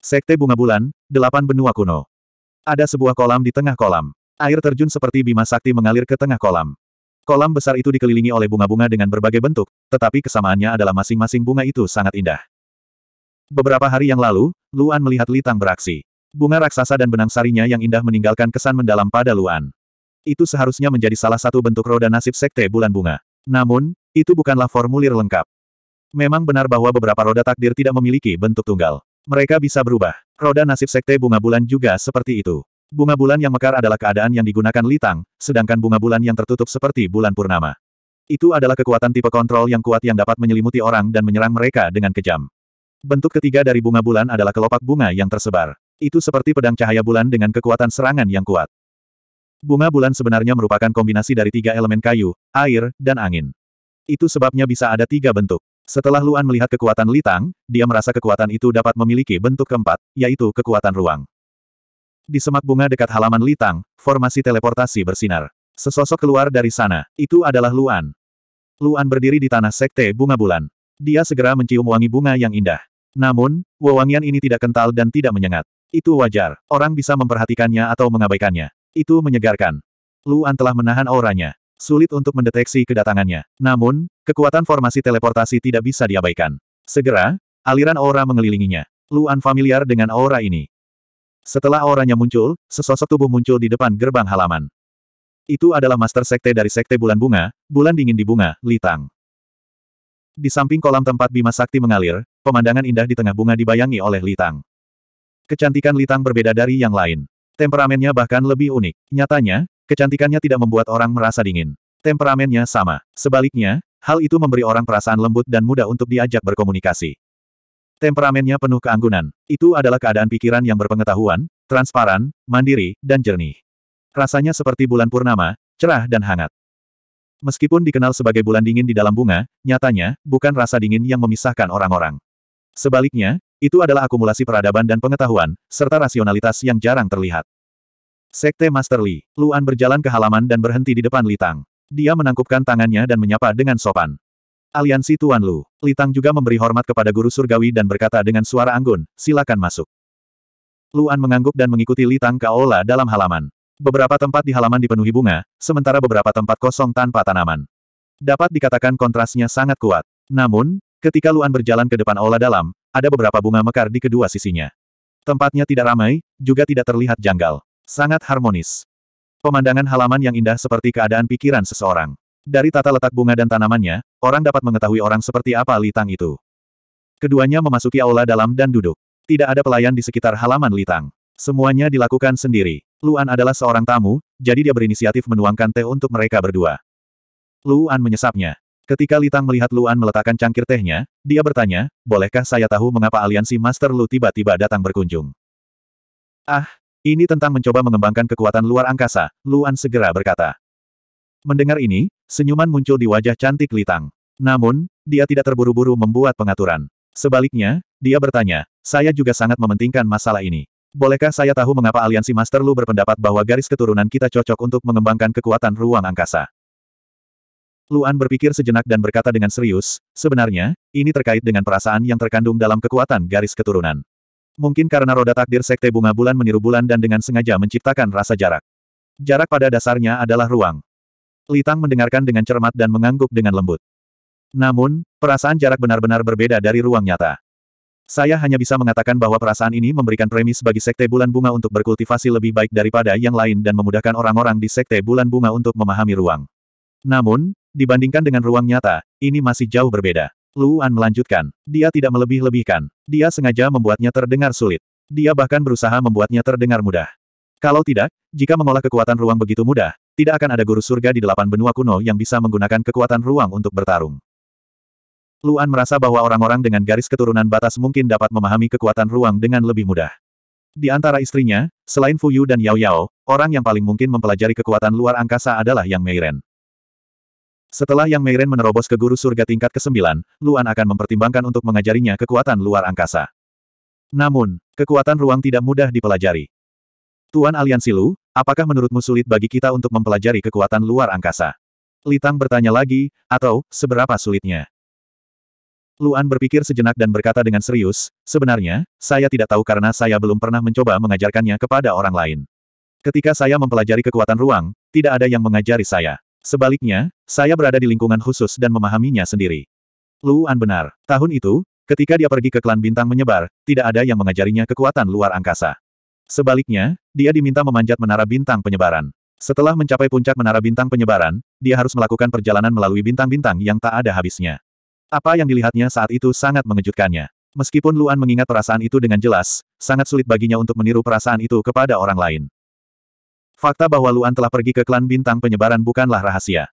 Sekte Bunga Bulan, Delapan Benua Kuno. Ada sebuah kolam di tengah kolam. Air terjun seperti bima sakti mengalir ke tengah kolam. Kolam besar itu dikelilingi oleh bunga-bunga dengan berbagai bentuk, tetapi kesamaannya adalah masing-masing bunga itu sangat indah. Beberapa hari yang lalu, Luan melihat Litang beraksi. Bunga raksasa dan benang sarinya yang indah meninggalkan kesan mendalam pada Luan. Itu seharusnya menjadi salah satu bentuk roda nasib sekte bulan bunga. Namun, itu bukanlah formulir lengkap. Memang benar bahwa beberapa roda takdir tidak memiliki bentuk tunggal. Mereka bisa berubah. Roda nasib sekte bunga bulan juga seperti itu. Bunga bulan yang mekar adalah keadaan yang digunakan litang, sedangkan bunga bulan yang tertutup seperti bulan purnama. Itu adalah kekuatan tipe kontrol yang kuat yang dapat menyelimuti orang dan menyerang mereka dengan kejam. Bentuk ketiga dari bunga bulan adalah kelopak bunga yang tersebar. Itu seperti pedang cahaya bulan dengan kekuatan serangan yang kuat. Bunga bulan sebenarnya merupakan kombinasi dari tiga elemen kayu, air, dan angin. Itu sebabnya bisa ada tiga bentuk. Setelah Luan melihat kekuatan Litang, dia merasa kekuatan itu dapat memiliki bentuk keempat, yaitu kekuatan ruang. Di semak bunga dekat halaman Litang, formasi teleportasi bersinar. Sesosok keluar dari sana, itu adalah Luan. Luan berdiri di tanah sekte bunga bulan. Dia segera mencium wangi bunga yang indah. Namun, wewangian ini tidak kental dan tidak menyengat. Itu wajar, orang bisa memperhatikannya atau mengabaikannya. Itu menyegarkan. Luan telah menahan auranya. Sulit untuk mendeteksi kedatangannya. Namun, kekuatan formasi teleportasi tidak bisa diabaikan. Segera, aliran aura mengelilinginya. Luan familiar dengan aura ini. Setelah auranya muncul, sesosok tubuh muncul di depan gerbang halaman. Itu adalah master sekte dari sekte bulan bunga, bulan dingin di bunga, Litang. Di samping kolam tempat Bima Sakti mengalir, pemandangan indah di tengah bunga dibayangi oleh Litang. Kecantikan Litang berbeda dari yang lain. Temperamennya bahkan lebih unik. Nyatanya, kecantikannya tidak membuat orang merasa dingin. Temperamennya sama. Sebaliknya, hal itu memberi orang perasaan lembut dan mudah untuk diajak berkomunikasi. Temperamennya penuh keanggunan. Itu adalah keadaan pikiran yang berpengetahuan, transparan, mandiri, dan jernih. Rasanya seperti bulan purnama, cerah dan hangat. Meskipun dikenal sebagai bulan dingin di dalam bunga, nyatanya, bukan rasa dingin yang memisahkan orang-orang. Sebaliknya, itu adalah akumulasi peradaban dan pengetahuan, serta rasionalitas yang jarang terlihat. Sekte Master Li, Luan berjalan ke halaman dan berhenti di depan Litang. Dia menangkupkan tangannya dan menyapa dengan sopan. Aliansi Tuan Lu, Litang juga memberi hormat kepada guru surgawi dan berkata dengan suara anggun, silakan masuk. Luan mengangguk dan mengikuti Litang ke aula dalam halaman. Beberapa tempat di halaman dipenuhi bunga, sementara beberapa tempat kosong tanpa tanaman. Dapat dikatakan kontrasnya sangat kuat. Namun, ketika Luan berjalan ke depan aula dalam, ada beberapa bunga mekar di kedua sisinya. Tempatnya tidak ramai, juga tidak terlihat janggal. Sangat harmonis. Pemandangan halaman yang indah seperti keadaan pikiran seseorang. Dari tata letak bunga dan tanamannya, orang dapat mengetahui orang seperti apa Litang itu. Keduanya memasuki aula dalam dan duduk. Tidak ada pelayan di sekitar halaman Litang. Semuanya dilakukan sendiri. Luan adalah seorang tamu, jadi dia berinisiatif menuangkan teh untuk mereka berdua. Luan menyesapnya. Ketika Litang melihat Luan meletakkan cangkir tehnya, dia bertanya, bolehkah saya tahu mengapa aliansi Master Lu tiba-tiba datang berkunjung? Ah, ini tentang mencoba mengembangkan kekuatan luar angkasa, Luan segera berkata. Mendengar ini, senyuman muncul di wajah cantik Litang. Namun, dia tidak terburu-buru membuat pengaturan. Sebaliknya, dia bertanya, saya juga sangat mementingkan masalah ini. Bolehkah saya tahu mengapa aliansi Master Lu berpendapat bahwa garis keturunan kita cocok untuk mengembangkan kekuatan ruang angkasa? Luan berpikir sejenak dan berkata dengan serius, sebenarnya, ini terkait dengan perasaan yang terkandung dalam kekuatan garis keturunan. Mungkin karena roda takdir sekte bunga bulan meniru bulan dan dengan sengaja menciptakan rasa jarak. Jarak pada dasarnya adalah ruang. Litang mendengarkan dengan cermat dan mengangguk dengan lembut. Namun, perasaan jarak benar-benar berbeda dari ruang nyata. Saya hanya bisa mengatakan bahwa perasaan ini memberikan premis bagi Sekte Bulan Bunga untuk berkultivasi lebih baik daripada yang lain dan memudahkan orang-orang di Sekte Bulan Bunga untuk memahami ruang. Namun, Dibandingkan dengan ruang nyata, ini masih jauh berbeda. Luan melanjutkan. Dia tidak melebih-lebihkan. Dia sengaja membuatnya terdengar sulit. Dia bahkan berusaha membuatnya terdengar mudah. Kalau tidak, jika mengolah kekuatan ruang begitu mudah, tidak akan ada guru surga di delapan benua kuno yang bisa menggunakan kekuatan ruang untuk bertarung. Luan merasa bahwa orang-orang dengan garis keturunan batas mungkin dapat memahami kekuatan ruang dengan lebih mudah. Di antara istrinya, selain Fuyu dan Yao Yao, orang yang paling mungkin mempelajari kekuatan luar angkasa adalah Yang Meiren. Setelah Yang Meiren menerobos ke guru surga tingkat ke-9, Luan akan mempertimbangkan untuk mengajarinya kekuatan luar angkasa. Namun, kekuatan ruang tidak mudah dipelajari. Tuan Aliansi Lu, apakah menurutmu sulit bagi kita untuk mempelajari kekuatan luar angkasa? Litang bertanya lagi, atau, seberapa sulitnya? Luan berpikir sejenak dan berkata dengan serius, sebenarnya, saya tidak tahu karena saya belum pernah mencoba mengajarkannya kepada orang lain. Ketika saya mempelajari kekuatan ruang, tidak ada yang mengajari saya. Sebaliknya, saya berada di lingkungan khusus dan memahaminya sendiri. Luan benar. Tahun itu, ketika dia pergi ke klan bintang menyebar, tidak ada yang mengajarinya kekuatan luar angkasa. Sebaliknya, dia diminta memanjat menara bintang penyebaran. Setelah mencapai puncak menara bintang penyebaran, dia harus melakukan perjalanan melalui bintang-bintang yang tak ada habisnya. Apa yang dilihatnya saat itu sangat mengejutkannya. Meskipun Luan mengingat perasaan itu dengan jelas, sangat sulit baginya untuk meniru perasaan itu kepada orang lain. Fakta bahwa Luan telah pergi ke klan bintang penyebaran bukanlah rahasia.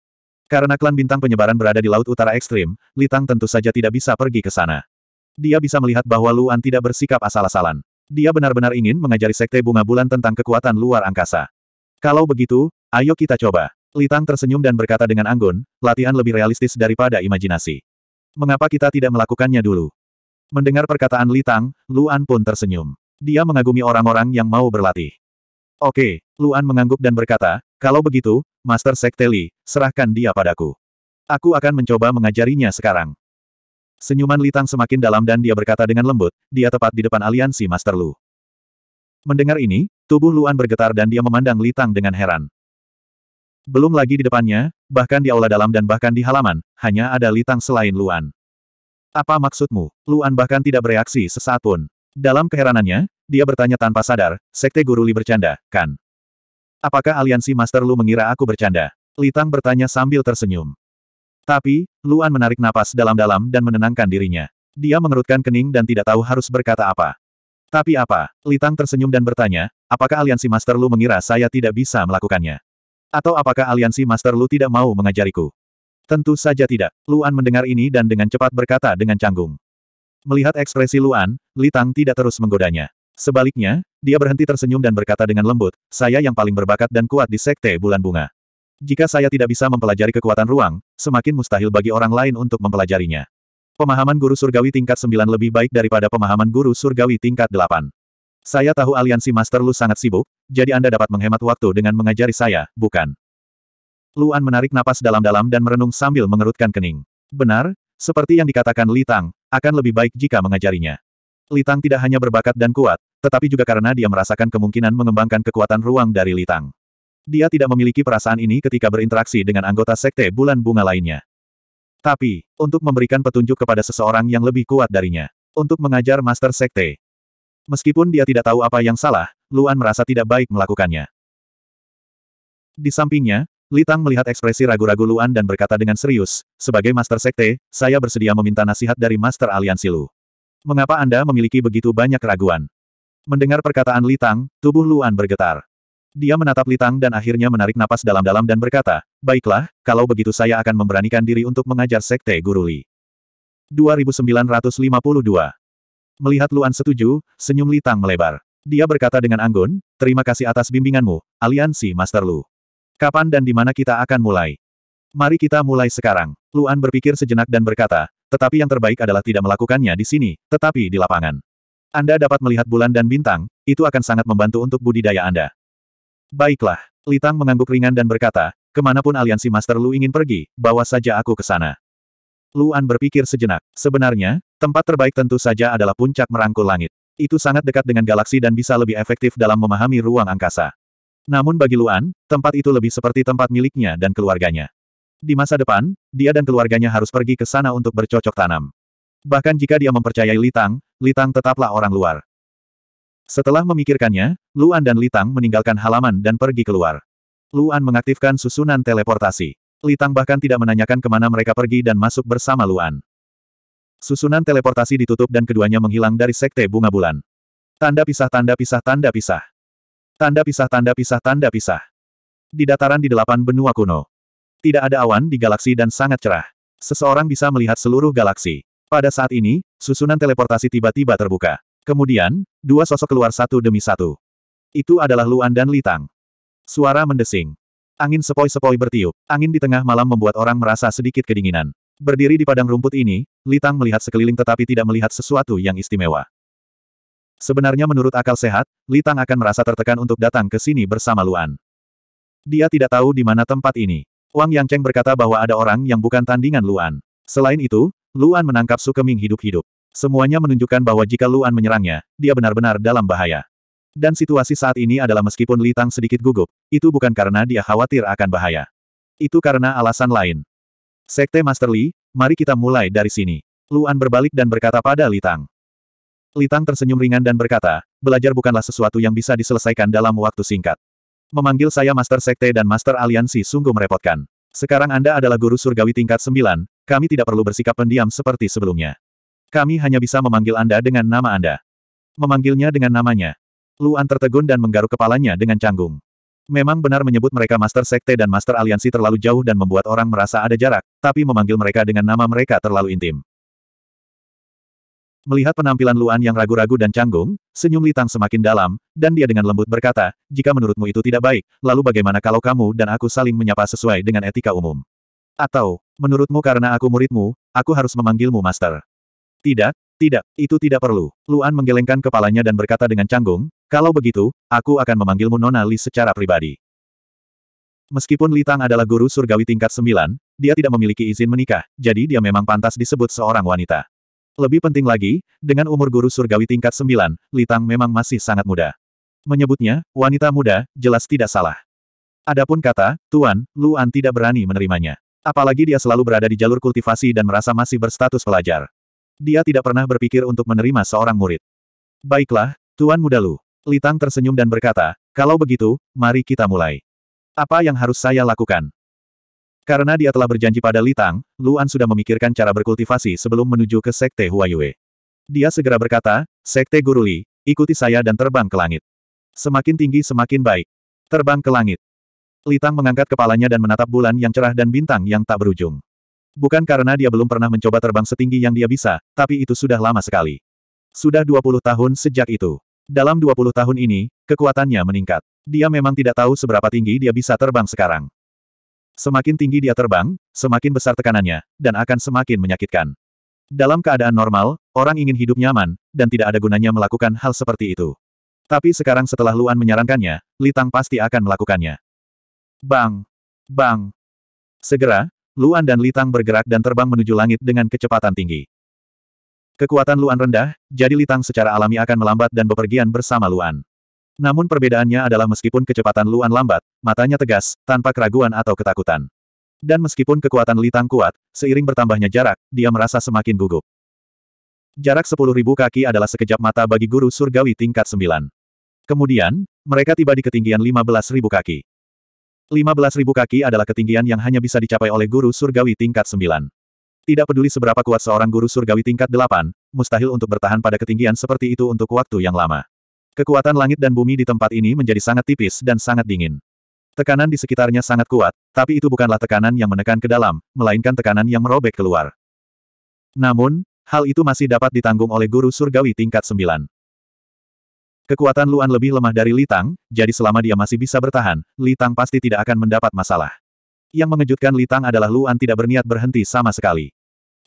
Karena klan bintang penyebaran berada di Laut Utara Ekstrim, Litang tentu saja tidak bisa pergi ke sana. Dia bisa melihat bahwa Luan tidak bersikap asal-asalan. Dia benar-benar ingin mengajari Sekte Bunga Bulan tentang kekuatan luar angkasa. Kalau begitu, ayo kita coba. Litang tersenyum dan berkata dengan anggun, latihan lebih realistis daripada imajinasi. Mengapa kita tidak melakukannya dulu? Mendengar perkataan Litang, Luan pun tersenyum. Dia mengagumi orang-orang yang mau berlatih. Oke, Luan mengangguk dan berkata, kalau begitu, Master Sekte Li, serahkan dia padaku. Aku akan mencoba mengajarinya sekarang. Senyuman Litang semakin dalam dan dia berkata dengan lembut, dia tepat di depan aliansi Master Lu. Mendengar ini, tubuh Luan bergetar dan dia memandang Litang dengan heran. Belum lagi di depannya, bahkan di aula dalam dan bahkan di halaman, hanya ada Litang selain Luan. Apa maksudmu? Luan bahkan tidak bereaksi sesaat pun. Dalam keheranannya, dia bertanya tanpa sadar, Sekte Guru Li bercanda, kan? Apakah aliansi Master Lu mengira aku bercanda? Litang bertanya sambil tersenyum. Tapi, Luan menarik napas dalam-dalam dan menenangkan dirinya. Dia mengerutkan kening dan tidak tahu harus berkata apa. Tapi apa? Litang tersenyum dan bertanya, apakah aliansi Master Lu mengira saya tidak bisa melakukannya? Atau apakah aliansi Master Lu tidak mau mengajariku? Tentu saja tidak. Luan mendengar ini dan dengan cepat berkata dengan canggung. Melihat ekspresi Luan, Litang tidak terus menggodanya. Sebaliknya, dia berhenti tersenyum dan berkata dengan lembut, saya yang paling berbakat dan kuat di Sekte Bulan Bunga. Jika saya tidak bisa mempelajari kekuatan ruang, semakin mustahil bagi orang lain untuk mempelajarinya. Pemahaman guru surgawi tingkat 9 lebih baik daripada pemahaman guru surgawi tingkat 8. Saya tahu aliansi Master Lu sangat sibuk, jadi Anda dapat menghemat waktu dengan mengajari saya, bukan? Luan menarik napas dalam-dalam dan merenung sambil mengerutkan kening. Benar, seperti yang dikatakan Litang, akan lebih baik jika mengajarinya. Litang tidak hanya berbakat dan kuat, tetapi juga karena dia merasakan kemungkinan mengembangkan kekuatan ruang dari Litang. Dia tidak memiliki perasaan ini ketika berinteraksi dengan anggota Sekte Bulan Bunga lainnya. Tapi, untuk memberikan petunjuk kepada seseorang yang lebih kuat darinya. Untuk mengajar Master Sekte. Meskipun dia tidak tahu apa yang salah, Luan merasa tidak baik melakukannya. Di sampingnya, Litang melihat ekspresi ragu-ragu Luan dan berkata dengan serius, sebagai Master Sekte, saya bersedia meminta nasihat dari Master Aliansi Lu. Mengapa Anda memiliki begitu banyak keraguan? Mendengar perkataan Litang, tubuh Luan bergetar. Dia menatap Litang dan akhirnya menarik napas dalam-dalam dan berkata, Baiklah, kalau begitu saya akan memberanikan diri untuk mengajar Sekte Guru Li. 2952 Melihat Luan setuju, senyum Litang melebar. Dia berkata dengan anggun, terima kasih atas bimbinganmu, aliansi Master Lu. Kapan dan di mana kita akan mulai? Mari kita mulai sekarang. Luan berpikir sejenak dan berkata, tetapi yang terbaik adalah tidak melakukannya di sini, tetapi di lapangan. Anda dapat melihat bulan dan bintang, itu akan sangat membantu untuk budidaya Anda. Baiklah, Litang mengangguk ringan dan berkata, kemanapun aliansi Master Lu ingin pergi, bawa saja aku ke sana. Luan berpikir sejenak. Sebenarnya, tempat terbaik tentu saja adalah puncak merangkul langit. Itu sangat dekat dengan galaksi dan bisa lebih efektif dalam memahami ruang angkasa. Namun bagi Luan, tempat itu lebih seperti tempat miliknya dan keluarganya. Di masa depan, dia dan keluarganya harus pergi ke sana untuk bercocok tanam. Bahkan jika dia mempercayai Litang, Litang tetaplah orang luar. Setelah memikirkannya, Luan dan Litang meninggalkan halaman dan pergi keluar. Luan mengaktifkan susunan teleportasi. Litang bahkan tidak menanyakan kemana mereka pergi dan masuk bersama Luan. Susunan teleportasi ditutup dan keduanya menghilang dari sekte bunga bulan. Tanda pisah tanda pisah tanda pisah. Tanda pisah tanda pisah tanda pisah. Di dataran di delapan benua kuno. Tidak ada awan di galaksi dan sangat cerah. Seseorang bisa melihat seluruh galaksi. Pada saat ini, susunan teleportasi tiba-tiba terbuka. Kemudian, dua sosok keluar satu demi satu. Itu adalah Luan dan Litang. Suara mendesing. Angin sepoi-sepoi bertiup. Angin di tengah malam membuat orang merasa sedikit kedinginan. Berdiri di padang rumput ini, Litang melihat sekeliling tetapi tidak melihat sesuatu yang istimewa. Sebenarnya menurut akal sehat, Litang akan merasa tertekan untuk datang ke sini bersama Luan. Dia tidak tahu di mana tempat ini. Wang Yangcheng berkata bahwa ada orang yang bukan tandingan Luan. Selain itu, Luan menangkap Sukeming hidup-hidup. Semuanya menunjukkan bahwa jika Luan menyerangnya, dia benar-benar dalam bahaya. Dan situasi saat ini adalah meskipun Litang sedikit gugup, itu bukan karena dia khawatir akan bahaya. Itu karena alasan lain. Sekte Master Li, mari kita mulai dari sini. Luan berbalik dan berkata pada Litang. Litang tersenyum ringan dan berkata, belajar bukanlah sesuatu yang bisa diselesaikan dalam waktu singkat. Memanggil saya Master Sekte dan Master Aliansi sungguh merepotkan. Sekarang Anda adalah guru surgawi tingkat 9, kami tidak perlu bersikap pendiam seperti sebelumnya. Kami hanya bisa memanggil Anda dengan nama Anda. Memanggilnya dengan namanya. Luan tertegun dan menggaruk kepalanya dengan canggung. Memang benar menyebut mereka Master Sekte dan Master Aliansi terlalu jauh dan membuat orang merasa ada jarak, tapi memanggil mereka dengan nama mereka terlalu intim. Melihat penampilan Luan yang ragu-ragu dan canggung, senyum Litang semakin dalam, dan dia dengan lembut berkata, jika menurutmu itu tidak baik, lalu bagaimana kalau kamu dan aku saling menyapa sesuai dengan etika umum? Atau, menurutmu karena aku muridmu, aku harus memanggilmu master? Tidak, tidak, itu tidak perlu. Luan menggelengkan kepalanya dan berkata dengan canggung, kalau begitu, aku akan memanggilmu Nona Li secara pribadi. Meskipun Litang adalah guru surgawi tingkat sembilan, dia tidak memiliki izin menikah, jadi dia memang pantas disebut seorang wanita. Lebih penting lagi, dengan umur guru surgawi tingkat 9, Litang memang masih sangat muda. Menyebutnya, wanita muda, jelas tidak salah. Adapun kata, Tuan, Luan tidak berani menerimanya. Apalagi dia selalu berada di jalur kultivasi dan merasa masih berstatus pelajar. Dia tidak pernah berpikir untuk menerima seorang murid. Baiklah, Tuan Muda Lu. Litang tersenyum dan berkata, kalau begitu, mari kita mulai. Apa yang harus saya lakukan? Karena dia telah berjanji pada Litang, Luan sudah memikirkan cara berkultivasi sebelum menuju ke Sekte Huayue. Dia segera berkata, Sekte Guruli, ikuti saya dan terbang ke langit. Semakin tinggi semakin baik. Terbang ke langit. Litang mengangkat kepalanya dan menatap bulan yang cerah dan bintang yang tak berujung. Bukan karena dia belum pernah mencoba terbang setinggi yang dia bisa, tapi itu sudah lama sekali. Sudah 20 tahun sejak itu. Dalam 20 tahun ini, kekuatannya meningkat. Dia memang tidak tahu seberapa tinggi dia bisa terbang sekarang. Semakin tinggi dia terbang, semakin besar tekanannya, dan akan semakin menyakitkan. Dalam keadaan normal, orang ingin hidup nyaman, dan tidak ada gunanya melakukan hal seperti itu. Tapi sekarang setelah Luan menyarankannya, Litang pasti akan melakukannya. Bang! Bang! Segera, Luan dan Litang bergerak dan terbang menuju langit dengan kecepatan tinggi. Kekuatan Luan rendah, jadi Litang secara alami akan melambat dan bepergian bersama Luan. Namun perbedaannya adalah meskipun kecepatan Luan lambat, matanya tegas, tanpa keraguan atau ketakutan. Dan meskipun kekuatan Litang kuat, seiring bertambahnya jarak, dia merasa semakin gugup. Jarak sepuluh ribu kaki adalah sekejap mata bagi guru surgawi tingkat sembilan. Kemudian, mereka tiba di ketinggian lima belas ribu kaki. Lima belas ribu kaki adalah ketinggian yang hanya bisa dicapai oleh guru surgawi tingkat sembilan. Tidak peduli seberapa kuat seorang guru surgawi tingkat delapan, mustahil untuk bertahan pada ketinggian seperti itu untuk waktu yang lama. Kekuatan langit dan bumi di tempat ini menjadi sangat tipis dan sangat dingin. Tekanan di sekitarnya sangat kuat, tapi itu bukanlah tekanan yang menekan ke dalam, melainkan tekanan yang merobek keluar. Namun, hal itu masih dapat ditanggung oleh guru surgawi tingkat 9. Kekuatan Luan lebih lemah dari Litang, jadi selama dia masih bisa bertahan, Litang pasti tidak akan mendapat masalah. Yang mengejutkan Litang adalah Luan tidak berniat berhenti sama sekali.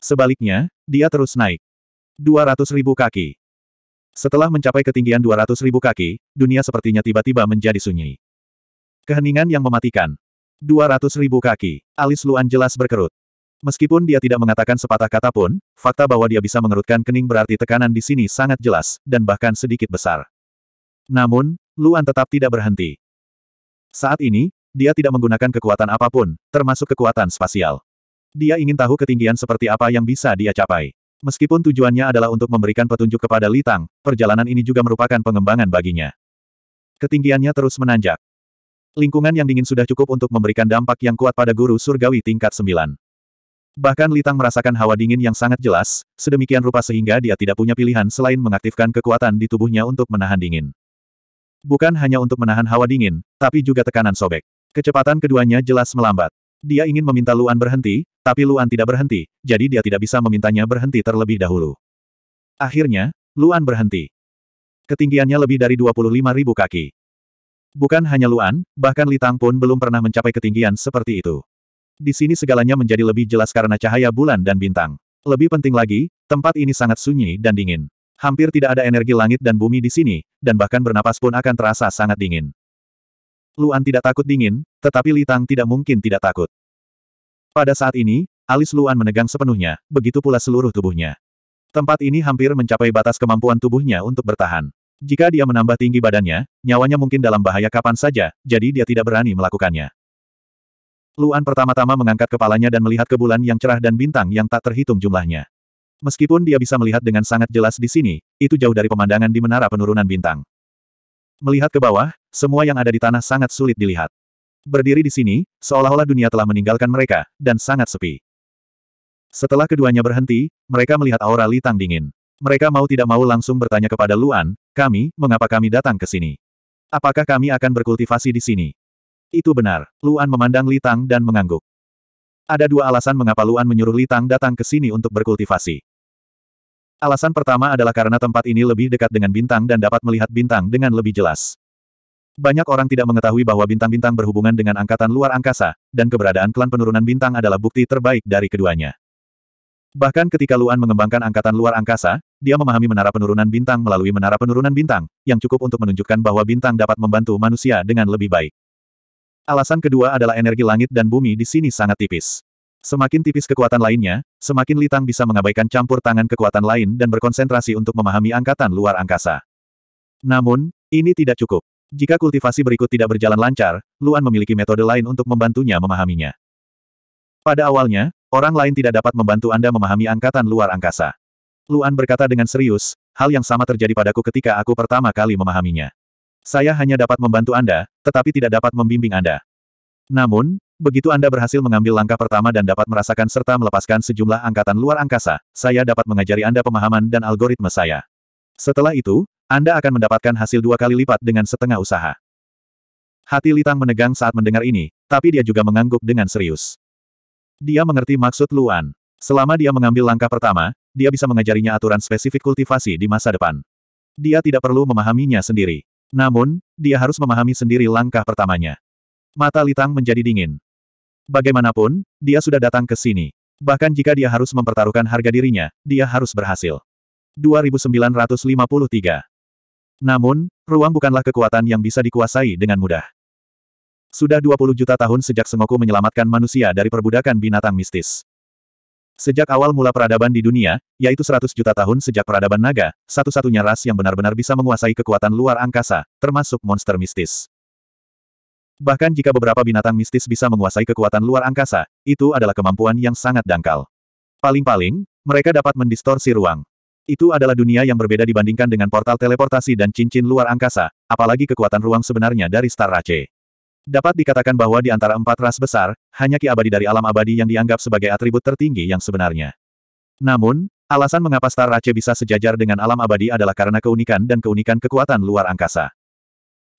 Sebaliknya, dia terus naik. 200 ribu kaki. Setelah mencapai ketinggian 200 ribu kaki, dunia sepertinya tiba-tiba menjadi sunyi. Keheningan yang mematikan. 200 ribu kaki. Alis Luan jelas berkerut. Meskipun dia tidak mengatakan sepatah kata pun, fakta bahwa dia bisa mengerutkan kening berarti tekanan di sini sangat jelas, dan bahkan sedikit besar. Namun, Luan tetap tidak berhenti. Saat ini, dia tidak menggunakan kekuatan apapun, termasuk kekuatan spasial. Dia ingin tahu ketinggian seperti apa yang bisa dia capai. Meskipun tujuannya adalah untuk memberikan petunjuk kepada Litang, perjalanan ini juga merupakan pengembangan baginya. Ketinggiannya terus menanjak. Lingkungan yang dingin sudah cukup untuk memberikan dampak yang kuat pada guru surgawi tingkat 9. Bahkan Litang merasakan hawa dingin yang sangat jelas, sedemikian rupa sehingga dia tidak punya pilihan selain mengaktifkan kekuatan di tubuhnya untuk menahan dingin. Bukan hanya untuk menahan hawa dingin, tapi juga tekanan sobek. Kecepatan keduanya jelas melambat. Dia ingin meminta Luan berhenti, tapi Luan tidak berhenti, jadi dia tidak bisa memintanya berhenti terlebih dahulu. Akhirnya, Luan berhenti. Ketinggiannya lebih dari ribu kaki. Bukan hanya Luan, bahkan Litang pun belum pernah mencapai ketinggian seperti itu. Di sini segalanya menjadi lebih jelas karena cahaya bulan dan bintang. Lebih penting lagi, tempat ini sangat sunyi dan dingin. Hampir tidak ada energi langit dan bumi di sini, dan bahkan bernapas pun akan terasa sangat dingin. Luan tidak takut dingin, tetapi Litang tidak mungkin tidak takut. Pada saat ini, alis Luan menegang sepenuhnya, begitu pula seluruh tubuhnya. Tempat ini hampir mencapai batas kemampuan tubuhnya untuk bertahan. Jika dia menambah tinggi badannya, nyawanya mungkin dalam bahaya kapan saja, jadi dia tidak berani melakukannya. Luan pertama-tama mengangkat kepalanya dan melihat ke bulan yang cerah dan bintang yang tak terhitung jumlahnya. Meskipun dia bisa melihat dengan sangat jelas di sini, itu jauh dari pemandangan di menara penurunan bintang. Melihat ke bawah, semua yang ada di tanah sangat sulit dilihat. Berdiri di sini, seolah-olah dunia telah meninggalkan mereka, dan sangat sepi. Setelah keduanya berhenti, mereka melihat aura litang dingin. Mereka mau tidak mau langsung bertanya kepada Luan, kami, mengapa kami datang ke sini? Apakah kami akan berkultivasi di sini? Itu benar, Luan memandang Litang dan mengangguk. Ada dua alasan mengapa Luan menyuruh Litang datang ke sini untuk berkultivasi. Alasan pertama adalah karena tempat ini lebih dekat dengan bintang dan dapat melihat bintang dengan lebih jelas. Banyak orang tidak mengetahui bahwa bintang-bintang berhubungan dengan angkatan luar angkasa, dan keberadaan klan penurunan bintang adalah bukti terbaik dari keduanya. Bahkan ketika Luan mengembangkan angkatan luar angkasa, dia memahami menara penurunan bintang melalui menara penurunan bintang, yang cukup untuk menunjukkan bahwa bintang dapat membantu manusia dengan lebih baik. Alasan kedua adalah energi langit dan bumi di sini sangat tipis. Semakin tipis kekuatan lainnya, semakin Litang bisa mengabaikan campur tangan kekuatan lain dan berkonsentrasi untuk memahami angkatan luar angkasa. Namun, ini tidak cukup. Jika kultivasi berikut tidak berjalan lancar, Luan memiliki metode lain untuk membantunya memahaminya. Pada awalnya, orang lain tidak dapat membantu Anda memahami angkatan luar angkasa. Luan berkata dengan serius, hal yang sama terjadi padaku ketika aku pertama kali memahaminya. Saya hanya dapat membantu Anda, tetapi tidak dapat membimbing Anda. Namun, begitu Anda berhasil mengambil langkah pertama dan dapat merasakan serta melepaskan sejumlah angkatan luar angkasa, saya dapat mengajari Anda pemahaman dan algoritme saya. Setelah itu, anda akan mendapatkan hasil dua kali lipat dengan setengah usaha. Hati Litang menegang saat mendengar ini, tapi dia juga mengangguk dengan serius. Dia mengerti maksud Luan. Selama dia mengambil langkah pertama, dia bisa mengajarinya aturan spesifik kultivasi di masa depan. Dia tidak perlu memahaminya sendiri. Namun, dia harus memahami sendiri langkah pertamanya. Mata Litang menjadi dingin. Bagaimanapun, dia sudah datang ke sini. Bahkan jika dia harus mempertaruhkan harga dirinya, dia harus berhasil. 2953 namun, ruang bukanlah kekuatan yang bisa dikuasai dengan mudah. Sudah 20 juta tahun sejak Sengoku menyelamatkan manusia dari perbudakan binatang mistis. Sejak awal mula peradaban di dunia, yaitu 100 juta tahun sejak peradaban naga, satu-satunya ras yang benar-benar bisa menguasai kekuatan luar angkasa, termasuk monster mistis. Bahkan jika beberapa binatang mistis bisa menguasai kekuatan luar angkasa, itu adalah kemampuan yang sangat dangkal. Paling-paling, mereka dapat mendistorsi ruang. Itu adalah dunia yang berbeda dibandingkan dengan portal teleportasi dan cincin luar angkasa, apalagi kekuatan ruang sebenarnya dari Star Race. Dapat dikatakan bahwa di antara empat ras besar, hanya Ki Abadi dari alam abadi yang dianggap sebagai atribut tertinggi yang sebenarnya. Namun, alasan mengapa Star Race bisa sejajar dengan alam abadi adalah karena keunikan dan keunikan kekuatan luar angkasa.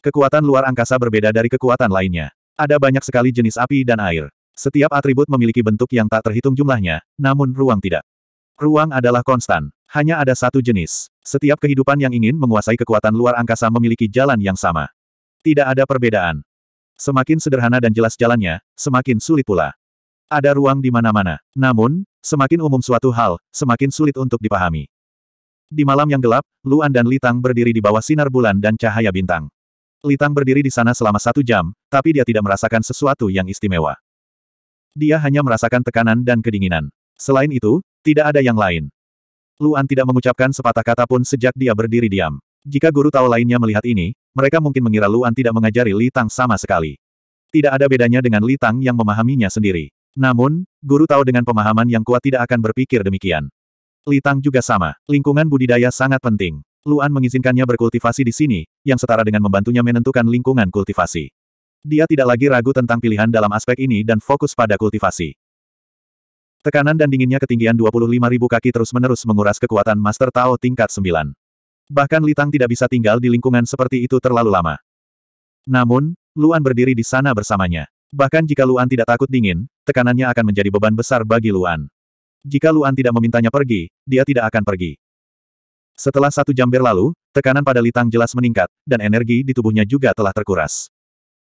Kekuatan luar angkasa berbeda dari kekuatan lainnya. Ada banyak sekali jenis api dan air. Setiap atribut memiliki bentuk yang tak terhitung jumlahnya, namun ruang tidak. Ruang adalah konstan. Hanya ada satu jenis. Setiap kehidupan yang ingin menguasai kekuatan luar angkasa memiliki jalan yang sama. Tidak ada perbedaan. Semakin sederhana dan jelas jalannya, semakin sulit pula. Ada ruang di mana-mana. Namun, semakin umum suatu hal, semakin sulit untuk dipahami. Di malam yang gelap, Luan dan Litang berdiri di bawah sinar bulan dan cahaya bintang. Litang berdiri di sana selama satu jam, tapi dia tidak merasakan sesuatu yang istimewa. Dia hanya merasakan tekanan dan kedinginan. Selain itu, tidak ada yang lain. Luan tidak mengucapkan sepatah kata pun sejak dia berdiri diam. Jika guru tahu lainnya melihat ini, mereka mungkin mengira Luan tidak mengajari Li Tang sama sekali. Tidak ada bedanya dengan Li Tang yang memahaminya sendiri. Namun, guru tahu dengan pemahaman yang kuat tidak akan berpikir demikian. Li Tang juga sama, lingkungan budidaya sangat penting. Luan mengizinkannya berkultivasi di sini, yang setara dengan membantunya menentukan lingkungan kultivasi. Dia tidak lagi ragu tentang pilihan dalam aspek ini dan fokus pada kultivasi. Tekanan dan dinginnya ketinggian 25.000 kaki terus-menerus menguras kekuatan Master Tao tingkat 9. Bahkan Litang tidak bisa tinggal di lingkungan seperti itu terlalu lama. Namun, Luan berdiri di sana bersamanya. Bahkan jika Luan tidak takut dingin, tekanannya akan menjadi beban besar bagi Luan. Jika Luan tidak memintanya pergi, dia tidak akan pergi. Setelah satu jam berlalu, tekanan pada Litang jelas meningkat, dan energi di tubuhnya juga telah terkuras.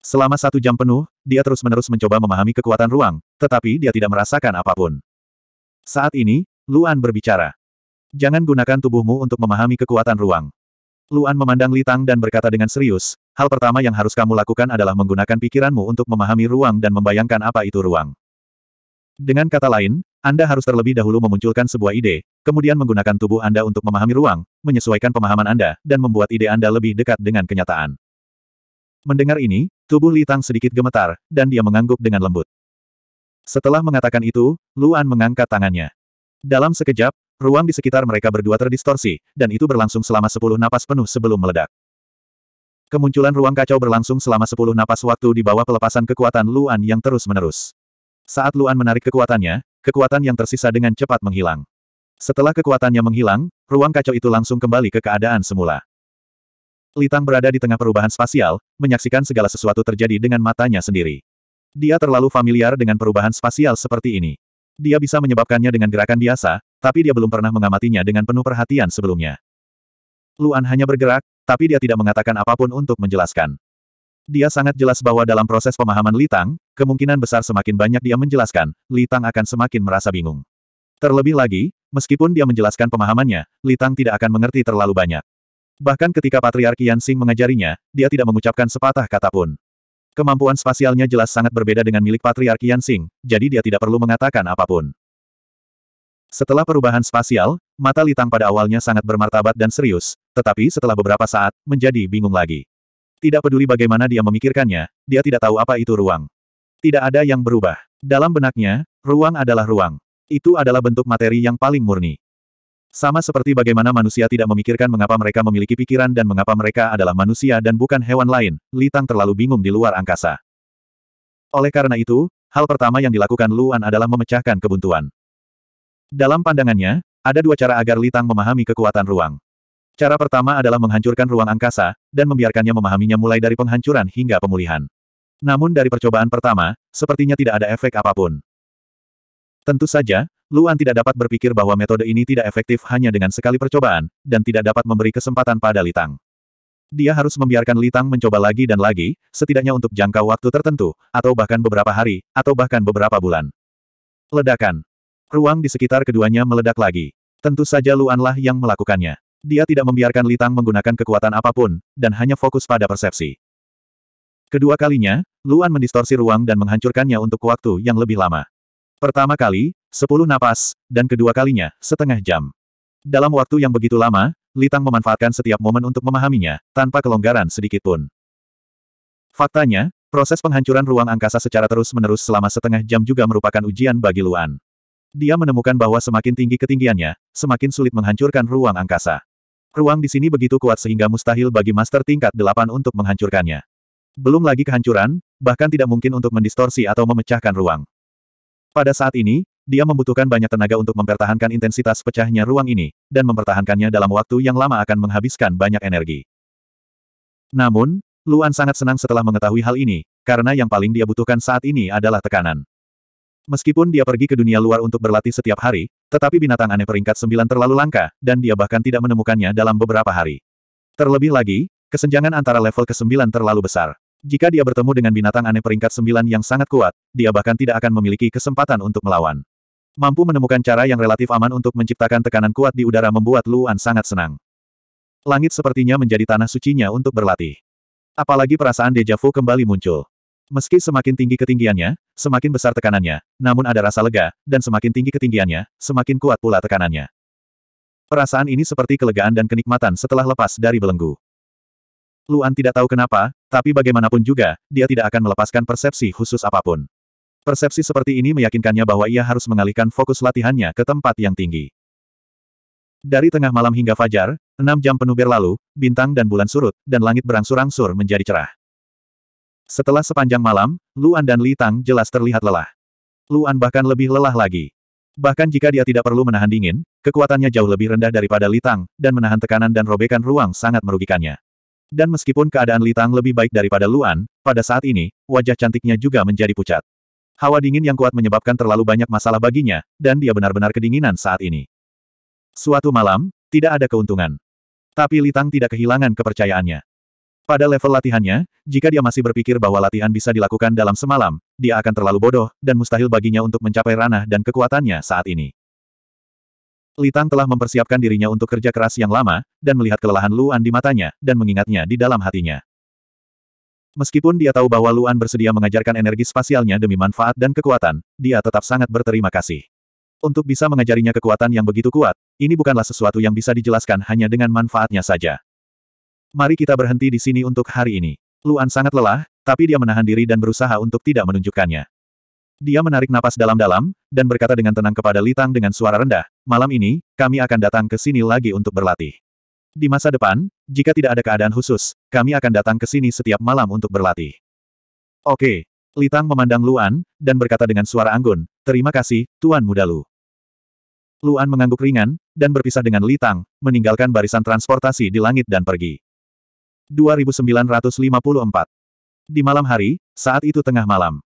Selama satu jam penuh, dia terus-menerus mencoba memahami kekuatan ruang, tetapi dia tidak merasakan apapun. Saat ini, Luan berbicara. Jangan gunakan tubuhmu untuk memahami kekuatan ruang. Luan memandang Litang dan berkata dengan serius, hal pertama yang harus kamu lakukan adalah menggunakan pikiranmu untuk memahami ruang dan membayangkan apa itu ruang. Dengan kata lain, Anda harus terlebih dahulu memunculkan sebuah ide, kemudian menggunakan tubuh Anda untuk memahami ruang, menyesuaikan pemahaman Anda, dan membuat ide Anda lebih dekat dengan kenyataan. Mendengar ini, tubuh Litang sedikit gemetar, dan dia mengangguk dengan lembut. Setelah mengatakan itu, Luan mengangkat tangannya. Dalam sekejap, ruang di sekitar mereka berdua terdistorsi, dan itu berlangsung selama sepuluh napas penuh sebelum meledak. Kemunculan ruang kacau berlangsung selama sepuluh napas waktu di bawah pelepasan kekuatan Luan yang terus-menerus. Saat Luan menarik kekuatannya, kekuatan yang tersisa dengan cepat menghilang. Setelah kekuatannya menghilang, ruang kacau itu langsung kembali ke keadaan semula. Litang berada di tengah perubahan spasial, menyaksikan segala sesuatu terjadi dengan matanya sendiri. Dia terlalu familiar dengan perubahan spasial seperti ini. Dia bisa menyebabkannya dengan gerakan biasa, tapi dia belum pernah mengamatinya dengan penuh perhatian sebelumnya. Luan hanya bergerak, tapi dia tidak mengatakan apapun untuk menjelaskan. Dia sangat jelas bahwa dalam proses pemahaman Litang, kemungkinan besar semakin banyak dia menjelaskan, Litang akan semakin merasa bingung. Terlebih lagi, meskipun dia menjelaskan pemahamannya, Litang tidak akan mengerti terlalu banyak. Bahkan ketika Patriarki Yan mengajarinya, dia tidak mengucapkan sepatah kata pun. Kemampuan spasialnya jelas sangat berbeda dengan milik Patriark Yansing, jadi dia tidak perlu mengatakan apapun. Setelah perubahan spasial, mata Litang pada awalnya sangat bermartabat dan serius, tetapi setelah beberapa saat, menjadi bingung lagi. Tidak peduli bagaimana dia memikirkannya, dia tidak tahu apa itu ruang. Tidak ada yang berubah. Dalam benaknya, ruang adalah ruang. Itu adalah bentuk materi yang paling murni. Sama seperti bagaimana manusia tidak memikirkan mengapa mereka memiliki pikiran dan mengapa mereka adalah manusia dan bukan hewan lain, Li Tang terlalu bingung di luar angkasa. Oleh karena itu, hal pertama yang dilakukan Luan adalah memecahkan kebuntuan. Dalam pandangannya, ada dua cara agar Li Tang memahami kekuatan ruang. Cara pertama adalah menghancurkan ruang angkasa, dan membiarkannya memahaminya mulai dari penghancuran hingga pemulihan. Namun dari percobaan pertama, sepertinya tidak ada efek apapun. Tentu saja, Luan tidak dapat berpikir bahwa metode ini tidak efektif hanya dengan sekali percobaan, dan tidak dapat memberi kesempatan pada Litang. Dia harus membiarkan Litang mencoba lagi dan lagi, setidaknya untuk jangka waktu tertentu, atau bahkan beberapa hari, atau bahkan beberapa bulan. Ledakan. Ruang di sekitar keduanya meledak lagi. Tentu saja Luanlah yang melakukannya. Dia tidak membiarkan Litang menggunakan kekuatan apapun, dan hanya fokus pada persepsi. Kedua kalinya, Luan mendistorsi ruang dan menghancurkannya untuk waktu yang lebih lama. Pertama kali, sepuluh napas, dan kedua kalinya, setengah jam. Dalam waktu yang begitu lama, Litang memanfaatkan setiap momen untuk memahaminya, tanpa kelonggaran sedikitpun. Faktanya, proses penghancuran ruang angkasa secara terus-menerus selama setengah jam juga merupakan ujian bagi Luan. Dia menemukan bahwa semakin tinggi ketinggiannya, semakin sulit menghancurkan ruang angkasa. Ruang di sini begitu kuat sehingga mustahil bagi master tingkat delapan untuk menghancurkannya. Belum lagi kehancuran, bahkan tidak mungkin untuk mendistorsi atau memecahkan ruang. Pada saat ini, dia membutuhkan banyak tenaga untuk mempertahankan intensitas pecahnya ruang ini, dan mempertahankannya dalam waktu yang lama akan menghabiskan banyak energi. Namun, Luan sangat senang setelah mengetahui hal ini, karena yang paling dia butuhkan saat ini adalah tekanan. Meskipun dia pergi ke dunia luar untuk berlatih setiap hari, tetapi binatang aneh peringkat sembilan terlalu langka, dan dia bahkan tidak menemukannya dalam beberapa hari. Terlebih lagi, kesenjangan antara level ke-9 terlalu besar. Jika dia bertemu dengan binatang aneh peringkat sembilan yang sangat kuat, dia bahkan tidak akan memiliki kesempatan untuk melawan. Mampu menemukan cara yang relatif aman untuk menciptakan tekanan kuat di udara membuat Luan sangat senang. Langit sepertinya menjadi tanah sucinya untuk berlatih. Apalagi perasaan deja vu kembali muncul. Meski semakin tinggi ketinggiannya, semakin besar tekanannya, namun ada rasa lega, dan semakin tinggi ketinggiannya, semakin kuat pula tekanannya. Perasaan ini seperti kelegaan dan kenikmatan setelah lepas dari belenggu. Luan tidak tahu kenapa, tapi bagaimanapun juga, dia tidak akan melepaskan persepsi khusus apapun. Persepsi seperti ini meyakinkannya bahwa ia harus mengalihkan fokus latihannya ke tempat yang tinggi. Dari tengah malam hingga fajar, enam jam penuh berlalu, bintang dan bulan surut, dan langit berangsur-angsur menjadi cerah. Setelah sepanjang malam, Luan dan Li Tang jelas terlihat lelah. Luan bahkan lebih lelah lagi. Bahkan jika dia tidak perlu menahan dingin, kekuatannya jauh lebih rendah daripada Li Tang, dan menahan tekanan dan robekan ruang sangat merugikannya. Dan meskipun keadaan Litang lebih baik daripada Luan, pada saat ini, wajah cantiknya juga menjadi pucat. Hawa dingin yang kuat menyebabkan terlalu banyak masalah baginya, dan dia benar-benar kedinginan saat ini. Suatu malam, tidak ada keuntungan. Tapi Litang tidak kehilangan kepercayaannya. Pada level latihannya, jika dia masih berpikir bahwa latihan bisa dilakukan dalam semalam, dia akan terlalu bodoh, dan mustahil baginya untuk mencapai ranah dan kekuatannya saat ini. Litang telah mempersiapkan dirinya untuk kerja keras yang lama, dan melihat kelelahan Luan di matanya, dan mengingatnya di dalam hatinya. Meskipun dia tahu bahwa Luan bersedia mengajarkan energi spasialnya demi manfaat dan kekuatan, dia tetap sangat berterima kasih. Untuk bisa mengajarinya kekuatan yang begitu kuat, ini bukanlah sesuatu yang bisa dijelaskan hanya dengan manfaatnya saja. Mari kita berhenti di sini untuk hari ini. Luan sangat lelah, tapi dia menahan diri dan berusaha untuk tidak menunjukkannya. Dia menarik napas dalam-dalam, dan berkata dengan tenang kepada Litang dengan suara rendah, malam ini, kami akan datang ke sini lagi untuk berlatih. Di masa depan, jika tidak ada keadaan khusus, kami akan datang ke sini setiap malam untuk berlatih. Oke. Litang memandang Luan, dan berkata dengan suara anggun, terima kasih, Tuan Muda Lu. Luan mengangguk ringan, dan berpisah dengan Litang, meninggalkan barisan transportasi di langit dan pergi. 2954 Di malam hari, saat itu tengah malam.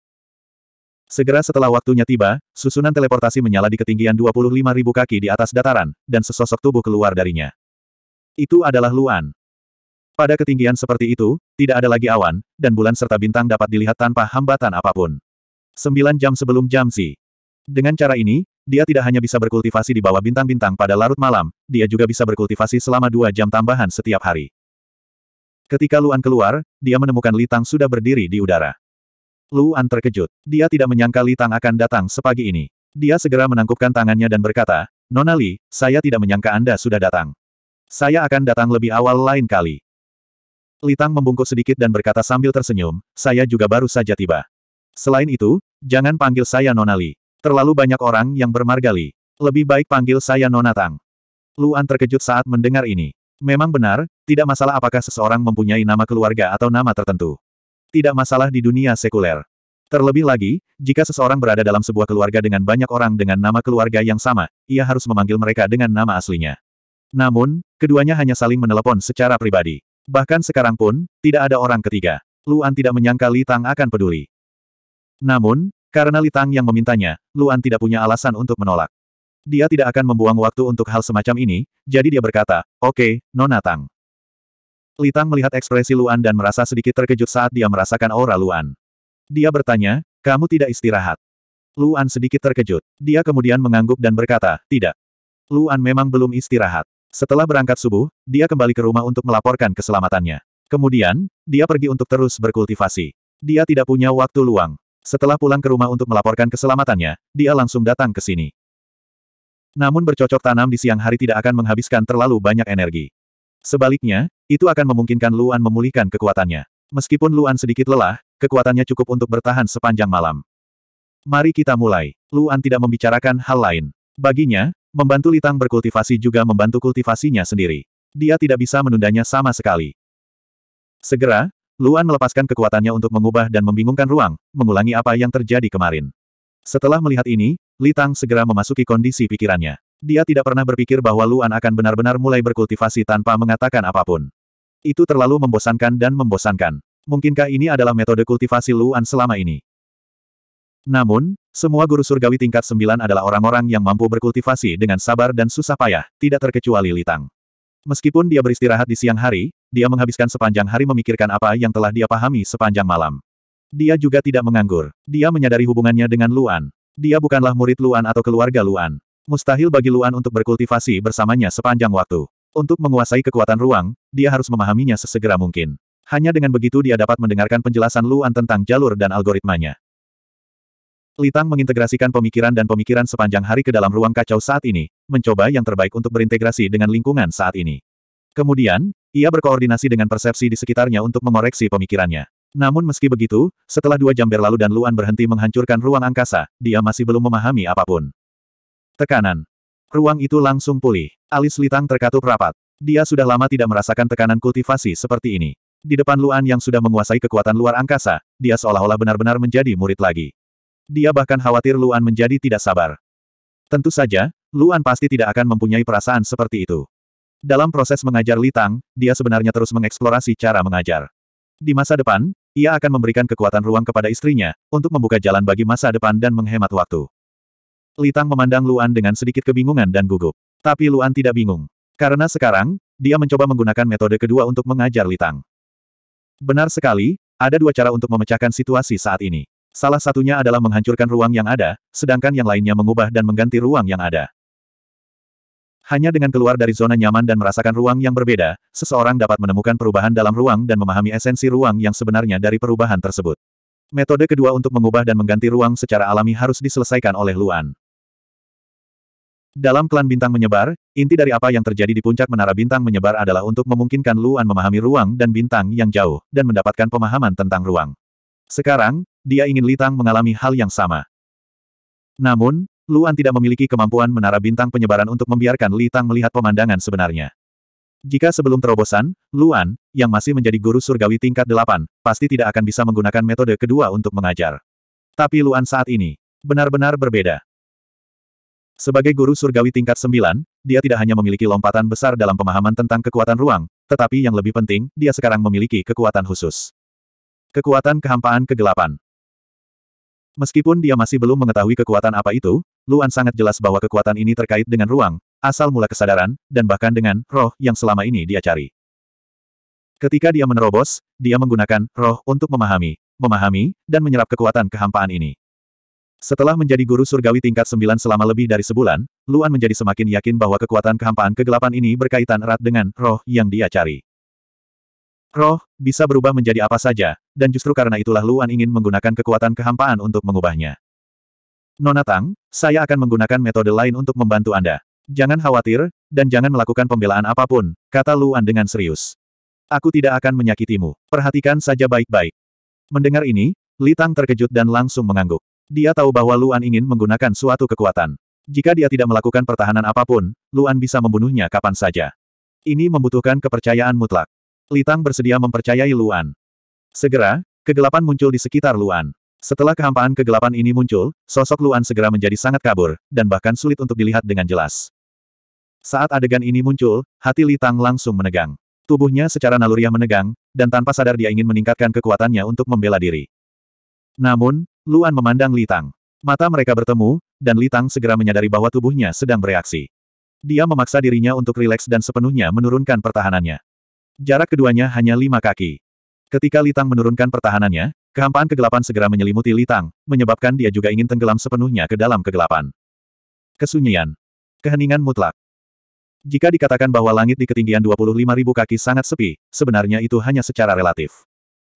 Segera setelah waktunya tiba, susunan teleportasi menyala di ketinggian 25.000 kaki di atas dataran, dan sesosok tubuh keluar darinya. Itu adalah Luan. Pada ketinggian seperti itu, tidak ada lagi awan, dan bulan serta bintang dapat dilihat tanpa hambatan apapun. Sembilan jam sebelum jam si. Dengan cara ini, dia tidak hanya bisa berkultivasi di bawah bintang-bintang pada larut malam, dia juga bisa berkultivasi selama dua jam tambahan setiap hari. Ketika Luan keluar, dia menemukan Litang sudah berdiri di udara. Luan terkejut. Dia tidak menyangka Li Tang akan datang sepagi ini. Dia segera menangkupkan tangannya dan berkata, Nona Li, saya tidak menyangka Anda sudah datang. Saya akan datang lebih awal lain kali. Li Tang membungkuk sedikit dan berkata sambil tersenyum, saya juga baru saja tiba. Selain itu, jangan panggil saya Nona Li. Terlalu banyak orang yang bermarga Li. Lebih baik panggil saya Nona Tang. Luan terkejut saat mendengar ini. Memang benar, tidak masalah apakah seseorang mempunyai nama keluarga atau nama tertentu tidak masalah di dunia sekuler. Terlebih lagi, jika seseorang berada dalam sebuah keluarga dengan banyak orang dengan nama keluarga yang sama, ia harus memanggil mereka dengan nama aslinya. Namun, keduanya hanya saling menelepon secara pribadi. Bahkan sekarang pun, tidak ada orang ketiga. Luan tidak menyangka Li Tang akan peduli. Namun, karena Li Tang yang memintanya, Luan tidak punya alasan untuk menolak. Dia tidak akan membuang waktu untuk hal semacam ini, jadi dia berkata, Oke, okay, Nona Tang. Litang melihat ekspresi Luan dan merasa sedikit terkejut saat dia merasakan aura Luan. Dia bertanya, kamu tidak istirahat. Luan sedikit terkejut. Dia kemudian mengangguk dan berkata, tidak. Luan memang belum istirahat. Setelah berangkat subuh, dia kembali ke rumah untuk melaporkan keselamatannya. Kemudian, dia pergi untuk terus berkultivasi. Dia tidak punya waktu luang. Setelah pulang ke rumah untuk melaporkan keselamatannya, dia langsung datang ke sini. Namun bercocok tanam di siang hari tidak akan menghabiskan terlalu banyak energi. Sebaliknya, itu akan memungkinkan Luan memulihkan kekuatannya. Meskipun Luan sedikit lelah, kekuatannya cukup untuk bertahan sepanjang malam. Mari kita mulai. Luan tidak membicarakan hal lain. Baginya, membantu Litang berkultivasi juga membantu kultivasinya sendiri. Dia tidak bisa menundanya sama sekali. Segera, Luan melepaskan kekuatannya untuk mengubah dan membingungkan ruang, mengulangi apa yang terjadi kemarin. Setelah melihat ini, Litang segera memasuki kondisi pikirannya. Dia tidak pernah berpikir bahwa Luan akan benar-benar mulai berkultivasi tanpa mengatakan apapun. Itu terlalu membosankan dan membosankan. Mungkinkah ini adalah metode kultivasi Luan selama ini? Namun, semua guru surgawi tingkat sembilan adalah orang-orang yang mampu berkultivasi dengan sabar dan susah payah, tidak terkecuali Litang. Meskipun dia beristirahat di siang hari, dia menghabiskan sepanjang hari memikirkan apa yang telah dia pahami sepanjang malam. Dia juga tidak menganggur. Dia menyadari hubungannya dengan Luan. Dia bukanlah murid Luan atau keluarga Luan. Mustahil bagi Luan untuk berkultivasi bersamanya sepanjang waktu. Untuk menguasai kekuatan ruang, dia harus memahaminya sesegera mungkin. Hanya dengan begitu dia dapat mendengarkan penjelasan Luan tentang jalur dan algoritmanya. Litang mengintegrasikan pemikiran dan pemikiran sepanjang hari ke dalam ruang kacau saat ini, mencoba yang terbaik untuk berintegrasi dengan lingkungan saat ini. Kemudian, ia berkoordinasi dengan persepsi di sekitarnya untuk mengoreksi pemikirannya. Namun meski begitu, setelah dua jam berlalu dan Luan berhenti menghancurkan ruang angkasa, dia masih belum memahami apapun. Tekanan Ruang itu langsung pulih. Alis Litang terkatup rapat. Dia sudah lama tidak merasakan tekanan kultivasi seperti ini. Di depan Luan yang sudah menguasai kekuatan luar angkasa, dia seolah-olah benar-benar menjadi murid lagi. Dia bahkan khawatir Luan menjadi tidak sabar. Tentu saja, Luan pasti tidak akan mempunyai perasaan seperti itu. Dalam proses mengajar Litang, dia sebenarnya terus mengeksplorasi cara mengajar. Di masa depan, ia akan memberikan kekuatan ruang kepada istrinya, untuk membuka jalan bagi masa depan dan menghemat waktu. Litang memandang Luan dengan sedikit kebingungan dan gugup. Tapi Luan tidak bingung. Karena sekarang, dia mencoba menggunakan metode kedua untuk mengajar Litang. Benar sekali, ada dua cara untuk memecahkan situasi saat ini. Salah satunya adalah menghancurkan ruang yang ada, sedangkan yang lainnya mengubah dan mengganti ruang yang ada. Hanya dengan keluar dari zona nyaman dan merasakan ruang yang berbeda, seseorang dapat menemukan perubahan dalam ruang dan memahami esensi ruang yang sebenarnya dari perubahan tersebut. Metode kedua untuk mengubah dan mengganti ruang secara alami harus diselesaikan oleh Luan. Dalam klan bintang menyebar, inti dari apa yang terjadi di puncak menara bintang menyebar adalah untuk memungkinkan Luan memahami ruang dan bintang yang jauh, dan mendapatkan pemahaman tentang ruang. Sekarang, dia ingin Litang mengalami hal yang sama. Namun, Luan tidak memiliki kemampuan menara bintang penyebaran untuk membiarkan Litang melihat pemandangan sebenarnya. Jika sebelum terobosan, Luan, yang masih menjadi guru surgawi tingkat 8, pasti tidak akan bisa menggunakan metode kedua untuk mengajar. Tapi Luan saat ini, benar-benar berbeda. Sebagai guru surgawi tingkat 9, dia tidak hanya memiliki lompatan besar dalam pemahaman tentang kekuatan ruang, tetapi yang lebih penting, dia sekarang memiliki kekuatan khusus. Kekuatan kehampaan kegelapan. Meskipun dia masih belum mengetahui kekuatan apa itu, Luan sangat jelas bahwa kekuatan ini terkait dengan ruang, asal mula kesadaran, dan bahkan dengan roh yang selama ini dia cari. Ketika dia menerobos, dia menggunakan roh untuk memahami, memahami, dan menyerap kekuatan kehampaan ini. Setelah menjadi guru surgawi tingkat 9 selama lebih dari sebulan, Luan menjadi semakin yakin bahwa kekuatan kehampaan kegelapan ini berkaitan erat dengan roh yang dia cari. Roh bisa berubah menjadi apa saja, dan justru karena itulah Luan ingin menggunakan kekuatan kehampaan untuk mengubahnya. Nona Tang, saya akan menggunakan metode lain untuk membantu Anda. Jangan khawatir, dan jangan melakukan pembelaan apapun, kata Luan dengan serius. Aku tidak akan menyakitimu. Perhatikan saja baik-baik. Mendengar ini, Litang terkejut dan langsung mengangguk. Dia tahu bahwa Luan ingin menggunakan suatu kekuatan. Jika dia tidak melakukan pertahanan apapun, Luan bisa membunuhnya kapan saja. Ini membutuhkan kepercayaan mutlak. Litang bersedia mempercayai Luan. Segera, kegelapan muncul di sekitar Luan. Setelah kehampaan kegelapan ini muncul, sosok Luan segera menjadi sangat kabur, dan bahkan sulit untuk dilihat dengan jelas. Saat adegan ini muncul, hati Litang langsung menegang. Tubuhnya secara naluriah menegang, dan tanpa sadar dia ingin meningkatkan kekuatannya untuk membela diri. Namun, Luan memandang Litang. Mata mereka bertemu, dan Litang segera menyadari bahwa tubuhnya sedang bereaksi. Dia memaksa dirinya untuk rileks dan sepenuhnya menurunkan pertahanannya. Jarak keduanya hanya lima kaki. Ketika Litang menurunkan pertahanannya, kehampaan kegelapan segera menyelimuti Litang, menyebabkan dia juga ingin tenggelam sepenuhnya ke dalam kegelapan. Kesunyian. Keheningan mutlak. Jika dikatakan bahwa langit di ketinggian 25.000 kaki sangat sepi, sebenarnya itu hanya secara relatif.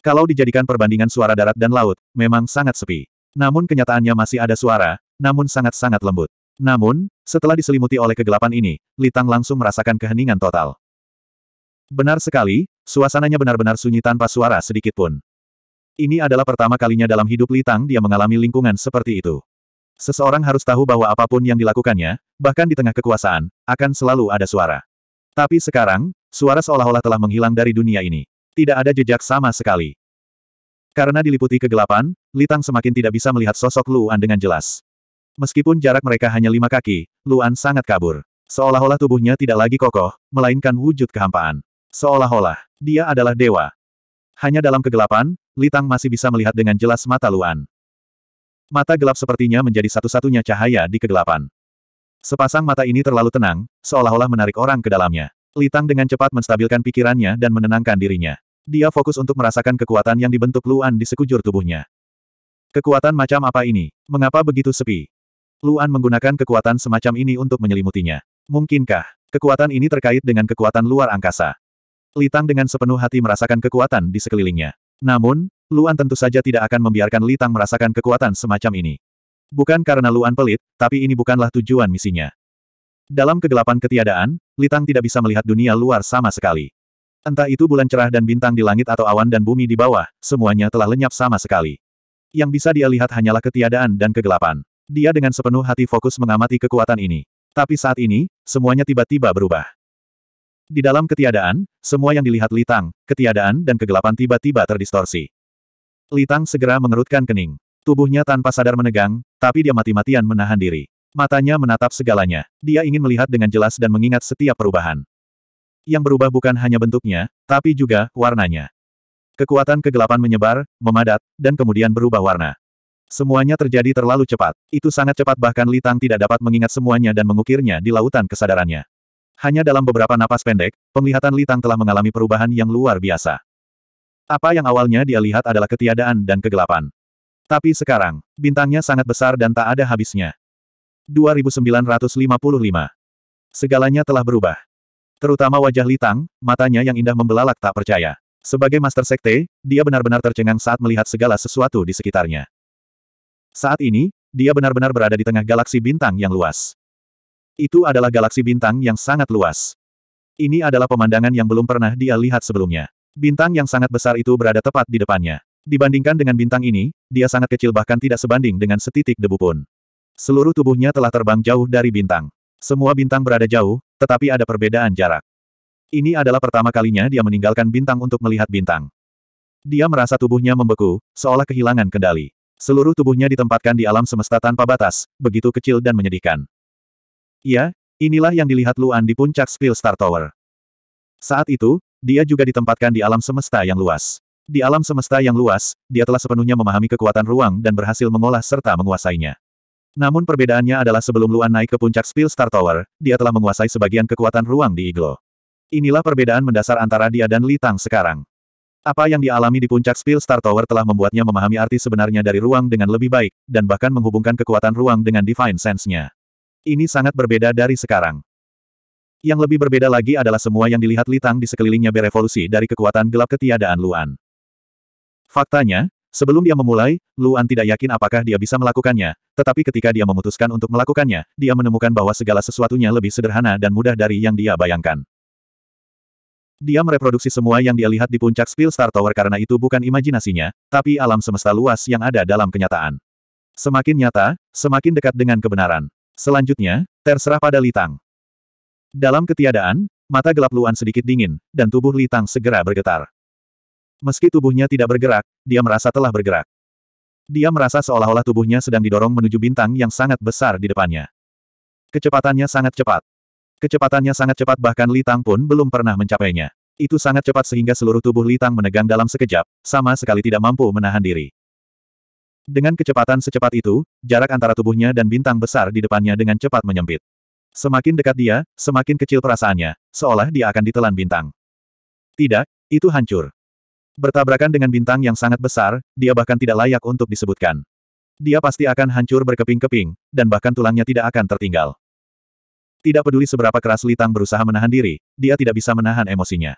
Kalau dijadikan perbandingan suara darat dan laut, memang sangat sepi. Namun kenyataannya masih ada suara, namun sangat-sangat lembut. Namun, setelah diselimuti oleh kegelapan ini, Litang langsung merasakan keheningan total. Benar sekali, suasananya benar-benar sunyi tanpa suara sedikit pun. Ini adalah pertama kalinya dalam hidup Litang dia mengalami lingkungan seperti itu. Seseorang harus tahu bahwa apapun yang dilakukannya, bahkan di tengah kekuasaan, akan selalu ada suara. Tapi sekarang, suara seolah-olah telah menghilang dari dunia ini. Tidak ada jejak sama sekali. Karena diliputi kegelapan, Litang semakin tidak bisa melihat sosok Luan dengan jelas. Meskipun jarak mereka hanya lima kaki, Luan sangat kabur. Seolah-olah tubuhnya tidak lagi kokoh, melainkan wujud kehampaan. Seolah-olah, dia adalah dewa. Hanya dalam kegelapan, Litang masih bisa melihat dengan jelas mata Luan. Mata gelap sepertinya menjadi satu-satunya cahaya di kegelapan. Sepasang mata ini terlalu tenang, seolah-olah menarik orang ke dalamnya. Litang dengan cepat menstabilkan pikirannya dan menenangkan dirinya. Dia fokus untuk merasakan kekuatan yang dibentuk Luan di sekujur tubuhnya. Kekuatan macam apa ini? Mengapa begitu sepi? Luan menggunakan kekuatan semacam ini untuk menyelimutinya. Mungkinkah kekuatan ini terkait dengan kekuatan luar angkasa? Litang dengan sepenuh hati merasakan kekuatan di sekelilingnya. Namun, Luan tentu saja tidak akan membiarkan Litang merasakan kekuatan semacam ini. Bukan karena Luan pelit, tapi ini bukanlah tujuan misinya. Dalam kegelapan ketiadaan, Litang tidak bisa melihat dunia luar sama sekali. Entah itu bulan cerah dan bintang di langit atau awan dan bumi di bawah, semuanya telah lenyap sama sekali. Yang bisa dia lihat hanyalah ketiadaan dan kegelapan. Dia dengan sepenuh hati fokus mengamati kekuatan ini. Tapi saat ini, semuanya tiba-tiba berubah. Di dalam ketiadaan, semua yang dilihat Litang, ketiadaan dan kegelapan tiba-tiba terdistorsi. Litang segera mengerutkan kening. Tubuhnya tanpa sadar menegang, tapi dia mati-matian menahan diri. Matanya menatap segalanya. Dia ingin melihat dengan jelas dan mengingat setiap perubahan. Yang berubah bukan hanya bentuknya, tapi juga warnanya. Kekuatan kegelapan menyebar, memadat, dan kemudian berubah warna. Semuanya terjadi terlalu cepat. Itu sangat cepat bahkan Litang tidak dapat mengingat semuanya dan mengukirnya di lautan kesadarannya. Hanya dalam beberapa napas pendek, penglihatan Litang telah mengalami perubahan yang luar biasa. Apa yang awalnya dia lihat adalah ketiadaan dan kegelapan. Tapi sekarang, bintangnya sangat besar dan tak ada habisnya. 2955. Segalanya telah berubah. Terutama wajah Litang, matanya yang indah membelalak tak percaya. Sebagai Master Sekte, dia benar-benar tercengang saat melihat segala sesuatu di sekitarnya. Saat ini, dia benar-benar berada di tengah galaksi bintang yang luas. Itu adalah galaksi bintang yang sangat luas. Ini adalah pemandangan yang belum pernah dia lihat sebelumnya. Bintang yang sangat besar itu berada tepat di depannya. Dibandingkan dengan bintang ini, dia sangat kecil bahkan tidak sebanding dengan setitik debu pun. Seluruh tubuhnya telah terbang jauh dari bintang. Semua bintang berada jauh, tetapi ada perbedaan jarak. Ini adalah pertama kalinya dia meninggalkan bintang untuk melihat bintang. Dia merasa tubuhnya membeku, seolah kehilangan kendali. Seluruh tubuhnya ditempatkan di alam semesta tanpa batas, begitu kecil dan menyedihkan. Ya, inilah yang dilihat Luan di puncak Spill Star Tower. Saat itu, dia juga ditempatkan di alam semesta yang luas. Di alam semesta yang luas, dia telah sepenuhnya memahami kekuatan ruang dan berhasil mengolah serta menguasainya. Namun perbedaannya adalah sebelum Luan naik ke puncak Spill Star Tower, dia telah menguasai sebagian kekuatan ruang di Iglo. Inilah perbedaan mendasar antara dia dan Li Tang sekarang. Apa yang dialami di puncak Spill Star Tower telah membuatnya memahami arti sebenarnya dari ruang dengan lebih baik, dan bahkan menghubungkan kekuatan ruang dengan Divine Sense-nya. Ini sangat berbeda dari sekarang. Yang lebih berbeda lagi adalah semua yang dilihat Li Tang di sekelilingnya berevolusi dari kekuatan gelap ketiadaan Luan. Faktanya, Sebelum dia memulai, Luan tidak yakin apakah dia bisa melakukannya, tetapi ketika dia memutuskan untuk melakukannya, dia menemukan bahwa segala sesuatunya lebih sederhana dan mudah dari yang dia bayangkan. Dia mereproduksi semua yang dia lihat di puncak Spill Star Tower karena itu bukan imajinasinya, tapi alam semesta luas yang ada dalam kenyataan. Semakin nyata, semakin dekat dengan kebenaran. Selanjutnya, terserah pada Litang. Dalam ketiadaan, mata gelap Luan sedikit dingin, dan tubuh Litang segera bergetar. Meski tubuhnya tidak bergerak, dia merasa telah bergerak. Dia merasa seolah-olah tubuhnya sedang didorong menuju bintang yang sangat besar di depannya. Kecepatannya sangat cepat. Kecepatannya sangat cepat bahkan Litang pun belum pernah mencapainya. Itu sangat cepat sehingga seluruh tubuh Litang menegang dalam sekejap, sama sekali tidak mampu menahan diri. Dengan kecepatan secepat itu, jarak antara tubuhnya dan bintang besar di depannya dengan cepat menyempit. Semakin dekat dia, semakin kecil perasaannya, seolah dia akan ditelan bintang. Tidak, itu hancur. Bertabrakan dengan bintang yang sangat besar, dia bahkan tidak layak untuk disebutkan. Dia pasti akan hancur berkeping-keping, dan bahkan tulangnya tidak akan tertinggal. Tidak peduli seberapa keras Litang berusaha menahan diri, dia tidak bisa menahan emosinya.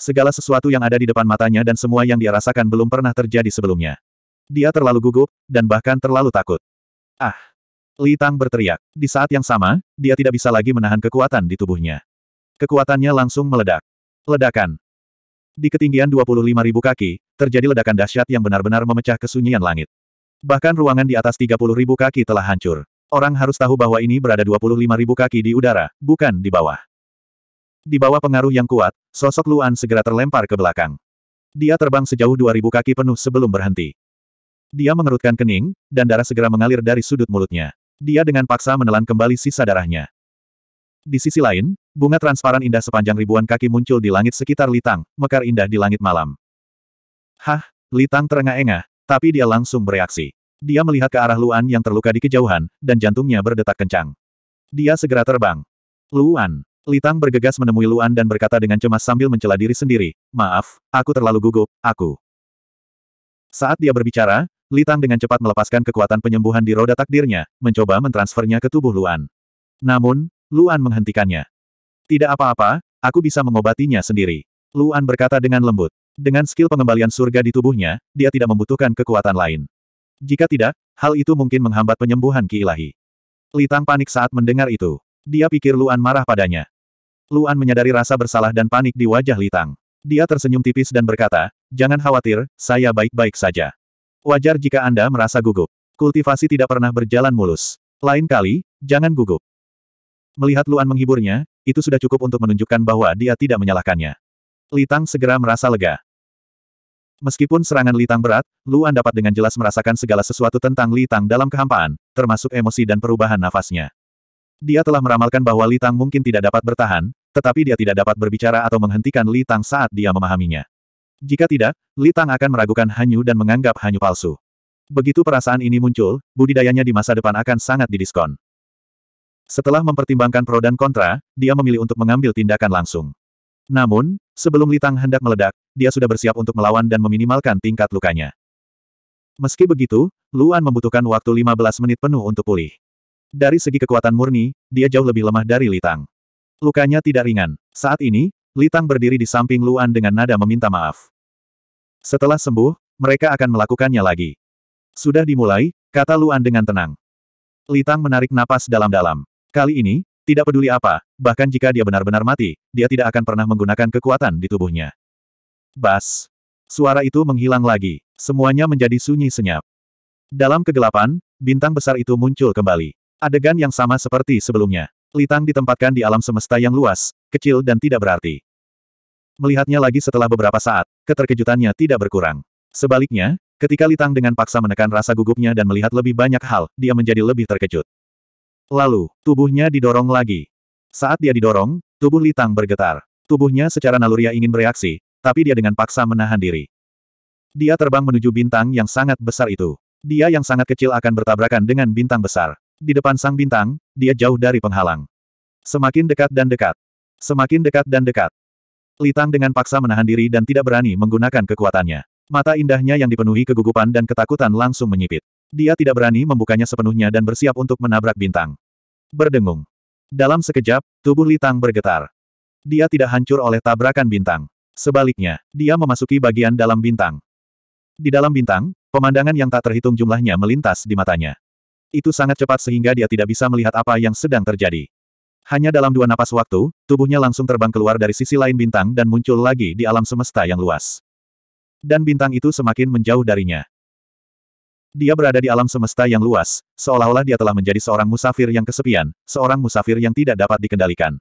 Segala sesuatu yang ada di depan matanya dan semua yang dia rasakan belum pernah terjadi sebelumnya. Dia terlalu gugup, dan bahkan terlalu takut. Ah! Litang berteriak. Di saat yang sama, dia tidak bisa lagi menahan kekuatan di tubuhnya. Kekuatannya langsung meledak. Ledakan. Di ketinggian 25.000 kaki, terjadi ledakan dahsyat yang benar-benar memecah kesunyian langit. Bahkan ruangan di atas 30.000 kaki telah hancur. Orang harus tahu bahwa ini berada 25.000 kaki di udara, bukan di bawah. Di bawah pengaruh yang kuat, sosok Luan segera terlempar ke belakang. Dia terbang sejauh 2.000 kaki penuh sebelum berhenti. Dia mengerutkan kening, dan darah segera mengalir dari sudut mulutnya. Dia dengan paksa menelan kembali sisa darahnya. Di sisi lain, bunga transparan indah sepanjang ribuan kaki muncul di langit sekitar Litang, mekar indah di langit malam. Hah, Litang terengah-engah, tapi dia langsung bereaksi. Dia melihat ke arah Luan yang terluka di kejauhan, dan jantungnya berdetak kencang. Dia segera terbang. Luan. Litang bergegas menemui Luan dan berkata dengan cemas sambil mencela diri sendiri, Maaf, aku terlalu gugup, aku. Saat dia berbicara, Litang dengan cepat melepaskan kekuatan penyembuhan di roda takdirnya, mencoba mentransfernya ke tubuh Luan. Namun, Luan menghentikannya. Tidak apa-apa, aku bisa mengobatinya sendiri. Luan berkata dengan lembut. Dengan skill pengembalian surga di tubuhnya, dia tidak membutuhkan kekuatan lain. Jika tidak, hal itu mungkin menghambat penyembuhan Ki Ilahi. Litang panik saat mendengar itu. Dia pikir Luan marah padanya. Luan menyadari rasa bersalah dan panik di wajah Litang. Dia tersenyum tipis dan berkata, Jangan khawatir, saya baik-baik saja. Wajar jika Anda merasa gugup. Kultivasi tidak pernah berjalan mulus. Lain kali, jangan gugup. Melihat Luan menghiburnya, itu sudah cukup untuk menunjukkan bahwa dia tidak menyalahkannya. Litang segera merasa lega. Meskipun serangan Litang berat, Luan dapat dengan jelas merasakan segala sesuatu tentang Litang dalam kehampaan, termasuk emosi dan perubahan nafasnya. Dia telah meramalkan bahwa Litang mungkin tidak dapat bertahan, tetapi dia tidak dapat berbicara atau menghentikan Litang saat dia memahaminya. Jika tidak, Litang akan meragukan Hanyu dan menganggap Hanyu palsu. Begitu perasaan ini muncul, budidayanya di masa depan akan sangat didiskon. Setelah mempertimbangkan pro dan kontra, dia memilih untuk mengambil tindakan langsung. Namun, sebelum Litang hendak meledak, dia sudah bersiap untuk melawan dan meminimalkan tingkat lukanya. Meski begitu, Luan membutuhkan waktu 15 menit penuh untuk pulih. Dari segi kekuatan murni, dia jauh lebih lemah dari Litang. Lukanya tidak ringan. Saat ini, Litang berdiri di samping Luan dengan nada meminta maaf. Setelah sembuh, mereka akan melakukannya lagi. Sudah dimulai, kata Luan dengan tenang. Litang menarik napas dalam-dalam. Kali ini, tidak peduli apa, bahkan jika dia benar-benar mati, dia tidak akan pernah menggunakan kekuatan di tubuhnya. Bas. Suara itu menghilang lagi. Semuanya menjadi sunyi senyap. Dalam kegelapan, bintang besar itu muncul kembali. Adegan yang sama seperti sebelumnya. Litang ditempatkan di alam semesta yang luas, kecil dan tidak berarti. Melihatnya lagi setelah beberapa saat, keterkejutannya tidak berkurang. Sebaliknya, ketika Litang dengan paksa menekan rasa gugupnya dan melihat lebih banyak hal, dia menjadi lebih terkejut. Lalu, tubuhnya didorong lagi. Saat dia didorong, tubuh Litang bergetar. Tubuhnya secara naluria ingin bereaksi, tapi dia dengan paksa menahan diri. Dia terbang menuju bintang yang sangat besar itu. Dia yang sangat kecil akan bertabrakan dengan bintang besar. Di depan sang bintang, dia jauh dari penghalang. Semakin dekat dan dekat. Semakin dekat dan dekat. Litang dengan paksa menahan diri dan tidak berani menggunakan kekuatannya. Mata indahnya yang dipenuhi kegugupan dan ketakutan langsung menyipit. Dia tidak berani membukanya sepenuhnya dan bersiap untuk menabrak bintang. Berdengung. Dalam sekejap, tubuh litang bergetar. Dia tidak hancur oleh tabrakan bintang. Sebaliknya, dia memasuki bagian dalam bintang. Di dalam bintang, pemandangan yang tak terhitung jumlahnya melintas di matanya. Itu sangat cepat sehingga dia tidak bisa melihat apa yang sedang terjadi. Hanya dalam dua napas waktu, tubuhnya langsung terbang keluar dari sisi lain bintang dan muncul lagi di alam semesta yang luas. Dan bintang itu semakin menjauh darinya. Dia berada di alam semesta yang luas, seolah-olah dia telah menjadi seorang musafir yang kesepian, seorang musafir yang tidak dapat dikendalikan.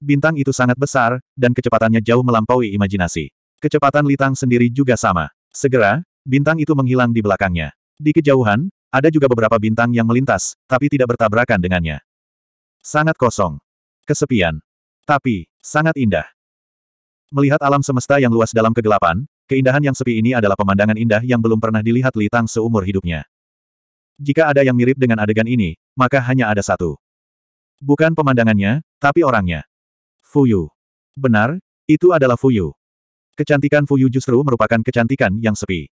Bintang itu sangat besar, dan kecepatannya jauh melampaui imajinasi. Kecepatan Litang sendiri juga sama. Segera, bintang itu menghilang di belakangnya. Di kejauhan, ada juga beberapa bintang yang melintas, tapi tidak bertabrakan dengannya. Sangat kosong. Kesepian. Tapi, sangat indah. Melihat alam semesta yang luas dalam kegelapan, Keindahan yang sepi ini adalah pemandangan indah yang belum pernah dilihat Li Tang seumur hidupnya. Jika ada yang mirip dengan adegan ini, maka hanya ada satu. Bukan pemandangannya, tapi orangnya. Fuyu. Benar, itu adalah Fuyu. Kecantikan Fuyu justru merupakan kecantikan yang sepi.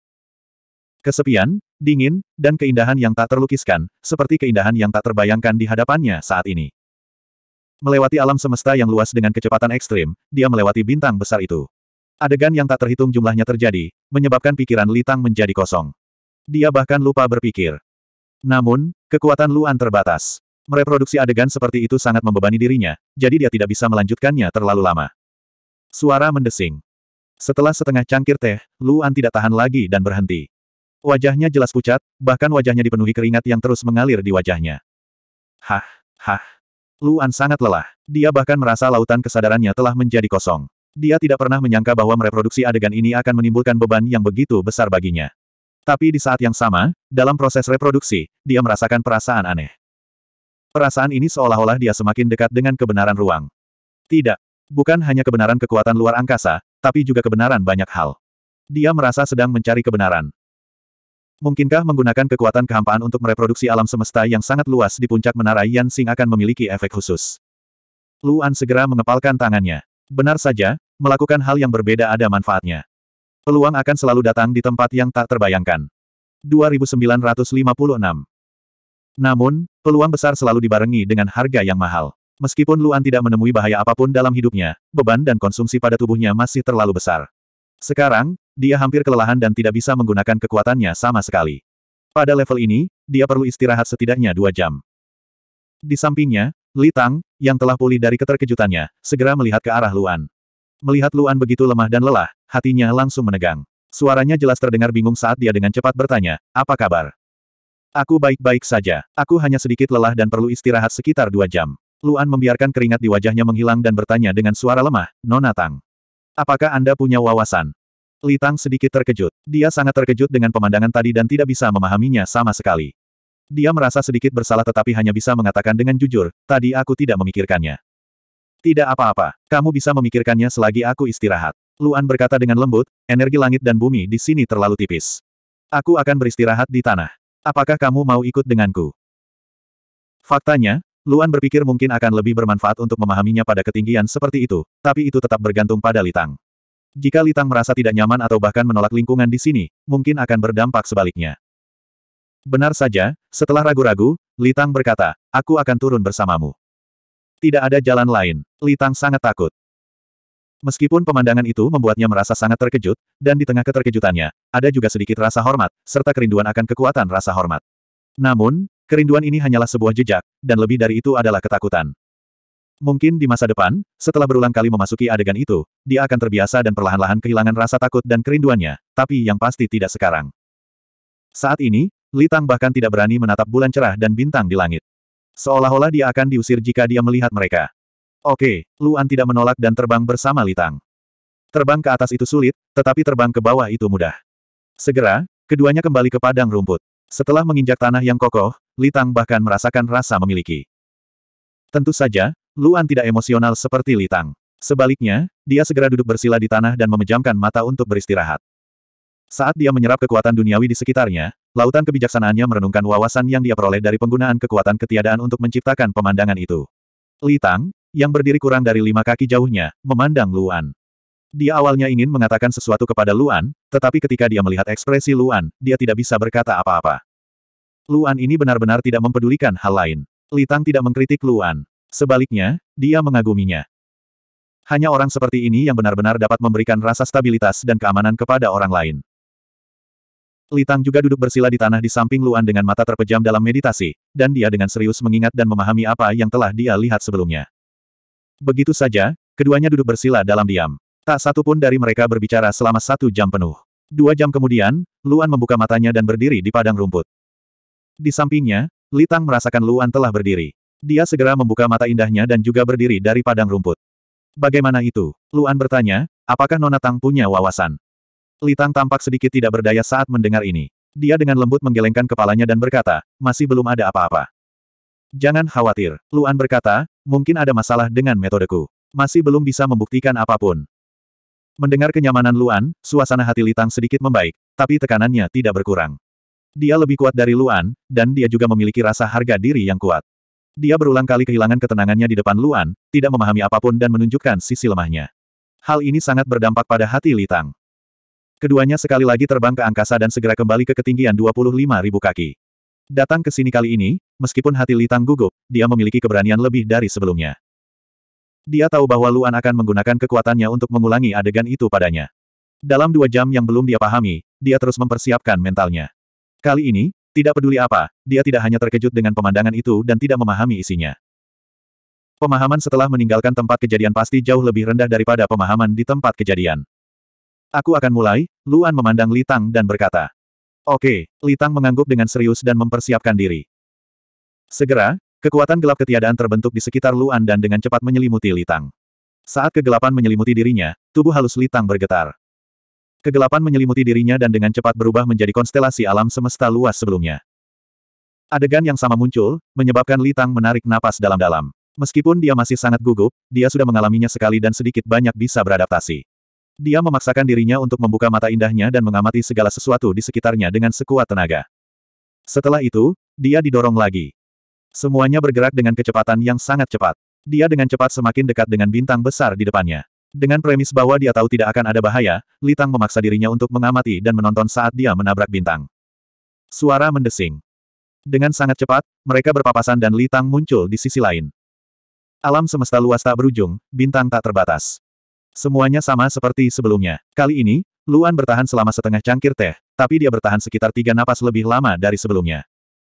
Kesepian, dingin, dan keindahan yang tak terlukiskan, seperti keindahan yang tak terbayangkan di hadapannya saat ini. Melewati alam semesta yang luas dengan kecepatan ekstrim, dia melewati bintang besar itu. Adegan yang tak terhitung jumlahnya terjadi, menyebabkan pikiran Litang menjadi kosong. Dia bahkan lupa berpikir. Namun, kekuatan Luan terbatas. Mereproduksi adegan seperti itu sangat membebani dirinya, jadi dia tidak bisa melanjutkannya terlalu lama. Suara mendesing. Setelah setengah cangkir teh, Luan tidak tahan lagi dan berhenti. Wajahnya jelas pucat, bahkan wajahnya dipenuhi keringat yang terus mengalir di wajahnya. Hah, hah. Luan sangat lelah. Dia bahkan merasa lautan kesadarannya telah menjadi kosong. Dia tidak pernah menyangka bahwa mereproduksi adegan ini akan menimbulkan beban yang begitu besar baginya. Tapi di saat yang sama, dalam proses reproduksi, dia merasakan perasaan aneh. Perasaan ini seolah-olah dia semakin dekat dengan kebenaran ruang. Tidak, bukan hanya kebenaran kekuatan luar angkasa, tapi juga kebenaran banyak hal. Dia merasa sedang mencari kebenaran. Mungkinkah menggunakan kekuatan kehampaan untuk mereproduksi alam semesta yang sangat luas di puncak menara Yan Sing akan memiliki efek khusus? Luan segera mengepalkan tangannya. Benar saja, melakukan hal yang berbeda ada manfaatnya. Peluang akan selalu datang di tempat yang tak terbayangkan. 2956 Namun, peluang besar selalu dibarengi dengan harga yang mahal. Meskipun Luan tidak menemui bahaya apapun dalam hidupnya, beban dan konsumsi pada tubuhnya masih terlalu besar. Sekarang, dia hampir kelelahan dan tidak bisa menggunakan kekuatannya sama sekali. Pada level ini, dia perlu istirahat setidaknya dua jam. Di sampingnya, Li Tang, yang telah pulih dari keterkejutannya, segera melihat ke arah Luan. Melihat Luan begitu lemah dan lelah, hatinya langsung menegang. Suaranya jelas terdengar bingung saat dia dengan cepat bertanya, apa kabar? Aku baik-baik saja. Aku hanya sedikit lelah dan perlu istirahat sekitar dua jam. Luan membiarkan keringat di wajahnya menghilang dan bertanya dengan suara lemah, Nona Tang. Apakah Anda punya wawasan? Li Tang sedikit terkejut. Dia sangat terkejut dengan pemandangan tadi dan tidak bisa memahaminya sama sekali. Dia merasa sedikit bersalah tetapi hanya bisa mengatakan dengan jujur, tadi aku tidak memikirkannya. Tidak apa-apa, kamu bisa memikirkannya selagi aku istirahat. Luan berkata dengan lembut, energi langit dan bumi di sini terlalu tipis. Aku akan beristirahat di tanah. Apakah kamu mau ikut denganku? Faktanya, Luan berpikir mungkin akan lebih bermanfaat untuk memahaminya pada ketinggian seperti itu, tapi itu tetap bergantung pada Litang. Jika Litang merasa tidak nyaman atau bahkan menolak lingkungan di sini, mungkin akan berdampak sebaliknya. Benar saja, setelah ragu-ragu, Litang berkata, aku akan turun bersamamu. Tidak ada jalan lain. Li Tang sangat takut. Meskipun pemandangan itu membuatnya merasa sangat terkejut, dan di tengah keterkejutannya, ada juga sedikit rasa hormat, serta kerinduan akan kekuatan rasa hormat. Namun, kerinduan ini hanyalah sebuah jejak, dan lebih dari itu adalah ketakutan. Mungkin di masa depan, setelah berulang kali memasuki adegan itu, dia akan terbiasa dan perlahan-lahan kehilangan rasa takut dan kerinduannya, tapi yang pasti tidak sekarang. Saat ini, Li Tang bahkan tidak berani menatap bulan cerah dan bintang di langit. Seolah-olah dia akan diusir jika dia melihat mereka. Oke, Luan tidak menolak dan terbang bersama Litang. Terbang ke atas itu sulit, tetapi terbang ke bawah itu mudah. Segera, keduanya kembali ke padang rumput. Setelah menginjak tanah yang kokoh, Litang bahkan merasakan rasa memiliki. Tentu saja, Luan tidak emosional seperti Litang. Sebaliknya, dia segera duduk bersila di tanah dan memejamkan mata untuk beristirahat. Saat dia menyerap kekuatan duniawi di sekitarnya, Lautan kebijaksanaannya merenungkan wawasan yang dia peroleh dari penggunaan kekuatan ketiadaan untuk menciptakan pemandangan itu. Li Tang, yang berdiri kurang dari lima kaki jauhnya, memandang Luan. Dia awalnya ingin mengatakan sesuatu kepada Luan, tetapi ketika dia melihat ekspresi Luan, dia tidak bisa berkata apa-apa. Luan ini benar-benar tidak mempedulikan hal lain. Li Tang tidak mengkritik Luan. Sebaliknya, dia mengaguminya. Hanya orang seperti ini yang benar-benar dapat memberikan rasa stabilitas dan keamanan kepada orang lain. Litang juga duduk bersila di tanah di samping Luan dengan mata terpejam dalam meditasi, dan dia dengan serius mengingat dan memahami apa yang telah dia lihat sebelumnya. Begitu saja, keduanya duduk bersila dalam diam. Tak satu pun dari mereka berbicara selama satu jam penuh. Dua jam kemudian, Luan membuka matanya dan berdiri di padang rumput. Di sampingnya, Litang merasakan Luan telah berdiri. Dia segera membuka mata indahnya dan juga berdiri dari padang rumput. Bagaimana itu? Luan bertanya, apakah Nona Tang punya wawasan? Litang tampak sedikit tidak berdaya saat mendengar ini. Dia dengan lembut menggelengkan kepalanya dan berkata, masih belum ada apa-apa. Jangan khawatir, Luan berkata, mungkin ada masalah dengan metodeku. Masih belum bisa membuktikan apapun. Mendengar kenyamanan Luan, suasana hati Litang sedikit membaik, tapi tekanannya tidak berkurang. Dia lebih kuat dari Luan, dan dia juga memiliki rasa harga diri yang kuat. Dia berulang kali kehilangan ketenangannya di depan Luan, tidak memahami apapun dan menunjukkan sisi lemahnya. Hal ini sangat berdampak pada hati Litang. Keduanya sekali lagi terbang ke angkasa dan segera kembali ke ketinggian 25.000 kaki. Datang ke sini kali ini, meskipun hati Litang gugup, dia memiliki keberanian lebih dari sebelumnya. Dia tahu bahwa Luan akan menggunakan kekuatannya untuk mengulangi adegan itu padanya. Dalam dua jam yang belum dia pahami, dia terus mempersiapkan mentalnya. Kali ini, tidak peduli apa, dia tidak hanya terkejut dengan pemandangan itu dan tidak memahami isinya. Pemahaman setelah meninggalkan tempat kejadian pasti jauh lebih rendah daripada pemahaman di tempat kejadian. Aku akan mulai, Luan memandang Litang dan berkata. Oke, Litang mengangguk dengan serius dan mempersiapkan diri. Segera, kekuatan gelap ketiadaan terbentuk di sekitar Luan dan dengan cepat menyelimuti Litang. Saat kegelapan menyelimuti dirinya, tubuh halus Litang bergetar. Kegelapan menyelimuti dirinya dan dengan cepat berubah menjadi konstelasi alam semesta luas sebelumnya. Adegan yang sama muncul, menyebabkan Litang menarik napas dalam-dalam. Meskipun dia masih sangat gugup, dia sudah mengalaminya sekali dan sedikit banyak bisa beradaptasi. Dia memaksakan dirinya untuk membuka mata indahnya dan mengamati segala sesuatu di sekitarnya dengan sekuat tenaga. Setelah itu, dia didorong lagi. Semuanya bergerak dengan kecepatan yang sangat cepat. Dia dengan cepat semakin dekat dengan bintang besar di depannya. Dengan premis bahwa dia tahu tidak akan ada bahaya, Litang memaksa dirinya untuk mengamati dan menonton saat dia menabrak bintang. Suara mendesing. Dengan sangat cepat, mereka berpapasan dan Litang muncul di sisi lain. Alam semesta luas tak berujung, bintang tak terbatas. Semuanya sama seperti sebelumnya. Kali ini, Luan bertahan selama setengah cangkir teh, tapi dia bertahan sekitar tiga napas lebih lama dari sebelumnya.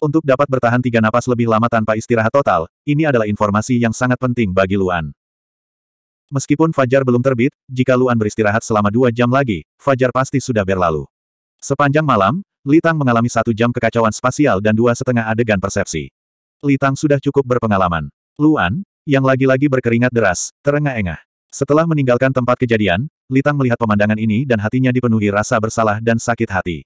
Untuk dapat bertahan tiga napas lebih lama tanpa istirahat total, ini adalah informasi yang sangat penting bagi Luan. Meskipun Fajar belum terbit, jika Luan beristirahat selama dua jam lagi, Fajar pasti sudah berlalu. Sepanjang malam, Litang mengalami satu jam kekacauan spasial dan dua setengah adegan persepsi. Litang sudah cukup berpengalaman. Luan, yang lagi-lagi berkeringat deras, terengah-engah. Setelah meninggalkan tempat kejadian, Litang melihat pemandangan ini dan hatinya dipenuhi rasa bersalah dan sakit hati.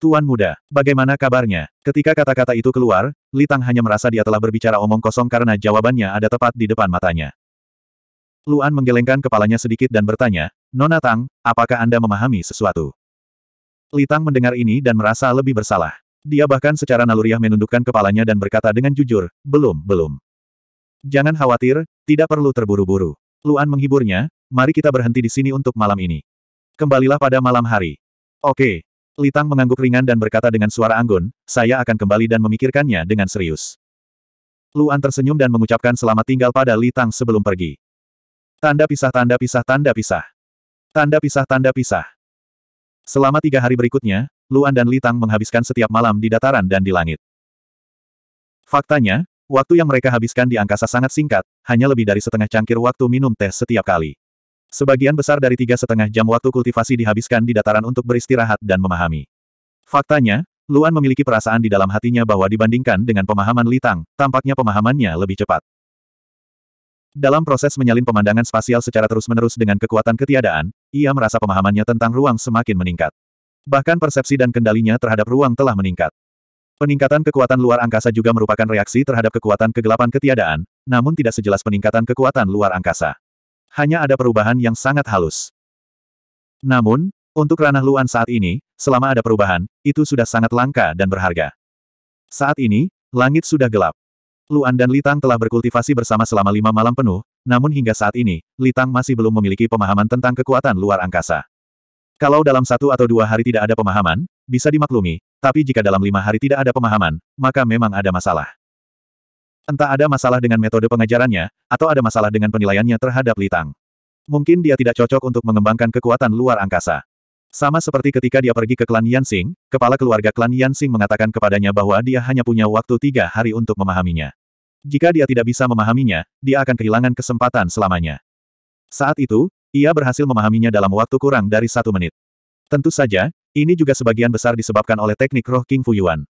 Tuan muda, bagaimana kabarnya? Ketika kata-kata itu keluar, Litang hanya merasa dia telah berbicara omong kosong karena jawabannya ada tepat di depan matanya. Luan menggelengkan kepalanya sedikit dan bertanya, Nona Tang, apakah Anda memahami sesuatu? Litang mendengar ini dan merasa lebih bersalah. Dia bahkan secara naluriah menundukkan kepalanya dan berkata dengan jujur, belum, belum. Jangan khawatir, tidak perlu terburu-buru. Luan menghiburnya, mari kita berhenti di sini untuk malam ini. Kembalilah pada malam hari. Oke. Litang mengangguk ringan dan berkata dengan suara anggun, saya akan kembali dan memikirkannya dengan serius. Luan tersenyum dan mengucapkan selamat tinggal pada Litang sebelum pergi. Tanda pisah tanda pisah tanda pisah. Tanda pisah tanda pisah. Selama tiga hari berikutnya, Luan dan Litang menghabiskan setiap malam di dataran dan di langit. Faktanya, Waktu yang mereka habiskan di angkasa sangat singkat, hanya lebih dari setengah cangkir waktu minum teh setiap kali. Sebagian besar dari tiga setengah jam waktu kultivasi dihabiskan di dataran untuk beristirahat dan memahami. Faktanya, Luan memiliki perasaan di dalam hatinya bahwa dibandingkan dengan pemahaman Litang, tampaknya pemahamannya lebih cepat. Dalam proses menyalin pemandangan spasial secara terus-menerus dengan kekuatan ketiadaan, ia merasa pemahamannya tentang ruang semakin meningkat. Bahkan persepsi dan kendalinya terhadap ruang telah meningkat. Peningkatan kekuatan luar angkasa juga merupakan reaksi terhadap kekuatan kegelapan ketiadaan, namun tidak sejelas peningkatan kekuatan luar angkasa. Hanya ada perubahan yang sangat halus. Namun, untuk ranah Luan saat ini, selama ada perubahan, itu sudah sangat langka dan berharga. Saat ini, langit sudah gelap. Luan dan Litang telah berkultivasi bersama selama lima malam penuh, namun hingga saat ini, Litang masih belum memiliki pemahaman tentang kekuatan luar angkasa. Kalau dalam satu atau dua hari tidak ada pemahaman, bisa dimaklumi, tapi jika dalam lima hari tidak ada pemahaman, maka memang ada masalah. Entah ada masalah dengan metode pengajarannya, atau ada masalah dengan penilaiannya terhadap Litang. Mungkin dia tidak cocok untuk mengembangkan kekuatan luar angkasa. Sama seperti ketika dia pergi ke klan Yansing, kepala keluarga klan Yansing mengatakan kepadanya bahwa dia hanya punya waktu tiga hari untuk memahaminya. Jika dia tidak bisa memahaminya, dia akan kehilangan kesempatan selamanya. Saat itu, ia berhasil memahaminya dalam waktu kurang dari satu menit. Tentu saja, ini juga sebagian besar disebabkan oleh teknik roh King Fuyuan.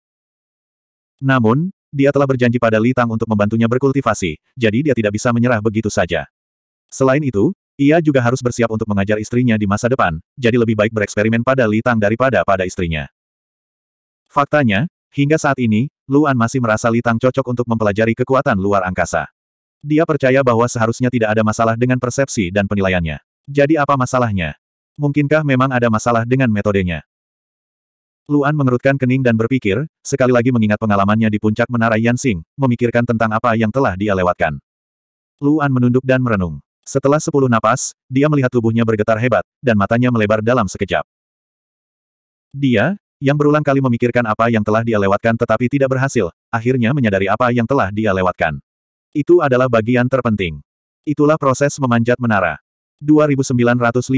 Namun, dia telah berjanji pada Li Tang untuk membantunya berkultivasi, jadi dia tidak bisa menyerah begitu saja. Selain itu, ia juga harus bersiap untuk mengajar istrinya di masa depan, jadi lebih baik bereksperimen pada Li Tang daripada pada istrinya. Faktanya, hingga saat ini, Luan masih merasa Li Tang cocok untuk mempelajari kekuatan luar angkasa. Dia percaya bahwa seharusnya tidak ada masalah dengan persepsi dan penilaiannya. Jadi apa masalahnya? Mungkinkah memang ada masalah dengan metodenya? Luan mengerutkan kening dan berpikir, sekali lagi mengingat pengalamannya di puncak menara Yansing, memikirkan tentang apa yang telah dia lewatkan. Luan menunduk dan merenung. Setelah sepuluh napas, dia melihat tubuhnya bergetar hebat, dan matanya melebar dalam sekejap. Dia, yang berulang kali memikirkan apa yang telah dia lewatkan tetapi tidak berhasil, akhirnya menyadari apa yang telah dia lewatkan. Itu adalah bagian terpenting. Itulah proses memanjat menara. 2957.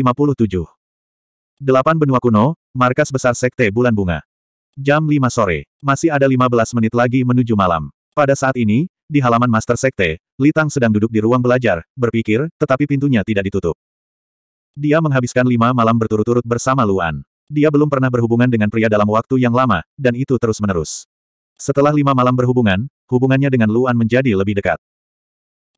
Delapan benua kuno, markas besar Sekte Bulan Bunga. Jam 5 sore, masih ada 15 menit lagi menuju malam. Pada saat ini, di halaman Master Sekte, Litang sedang duduk di ruang belajar, berpikir, tetapi pintunya tidak ditutup. Dia menghabiskan lima malam berturut-turut bersama Luan. Dia belum pernah berhubungan dengan pria dalam waktu yang lama, dan itu terus-menerus. Setelah lima malam berhubungan, hubungannya dengan Luan menjadi lebih dekat.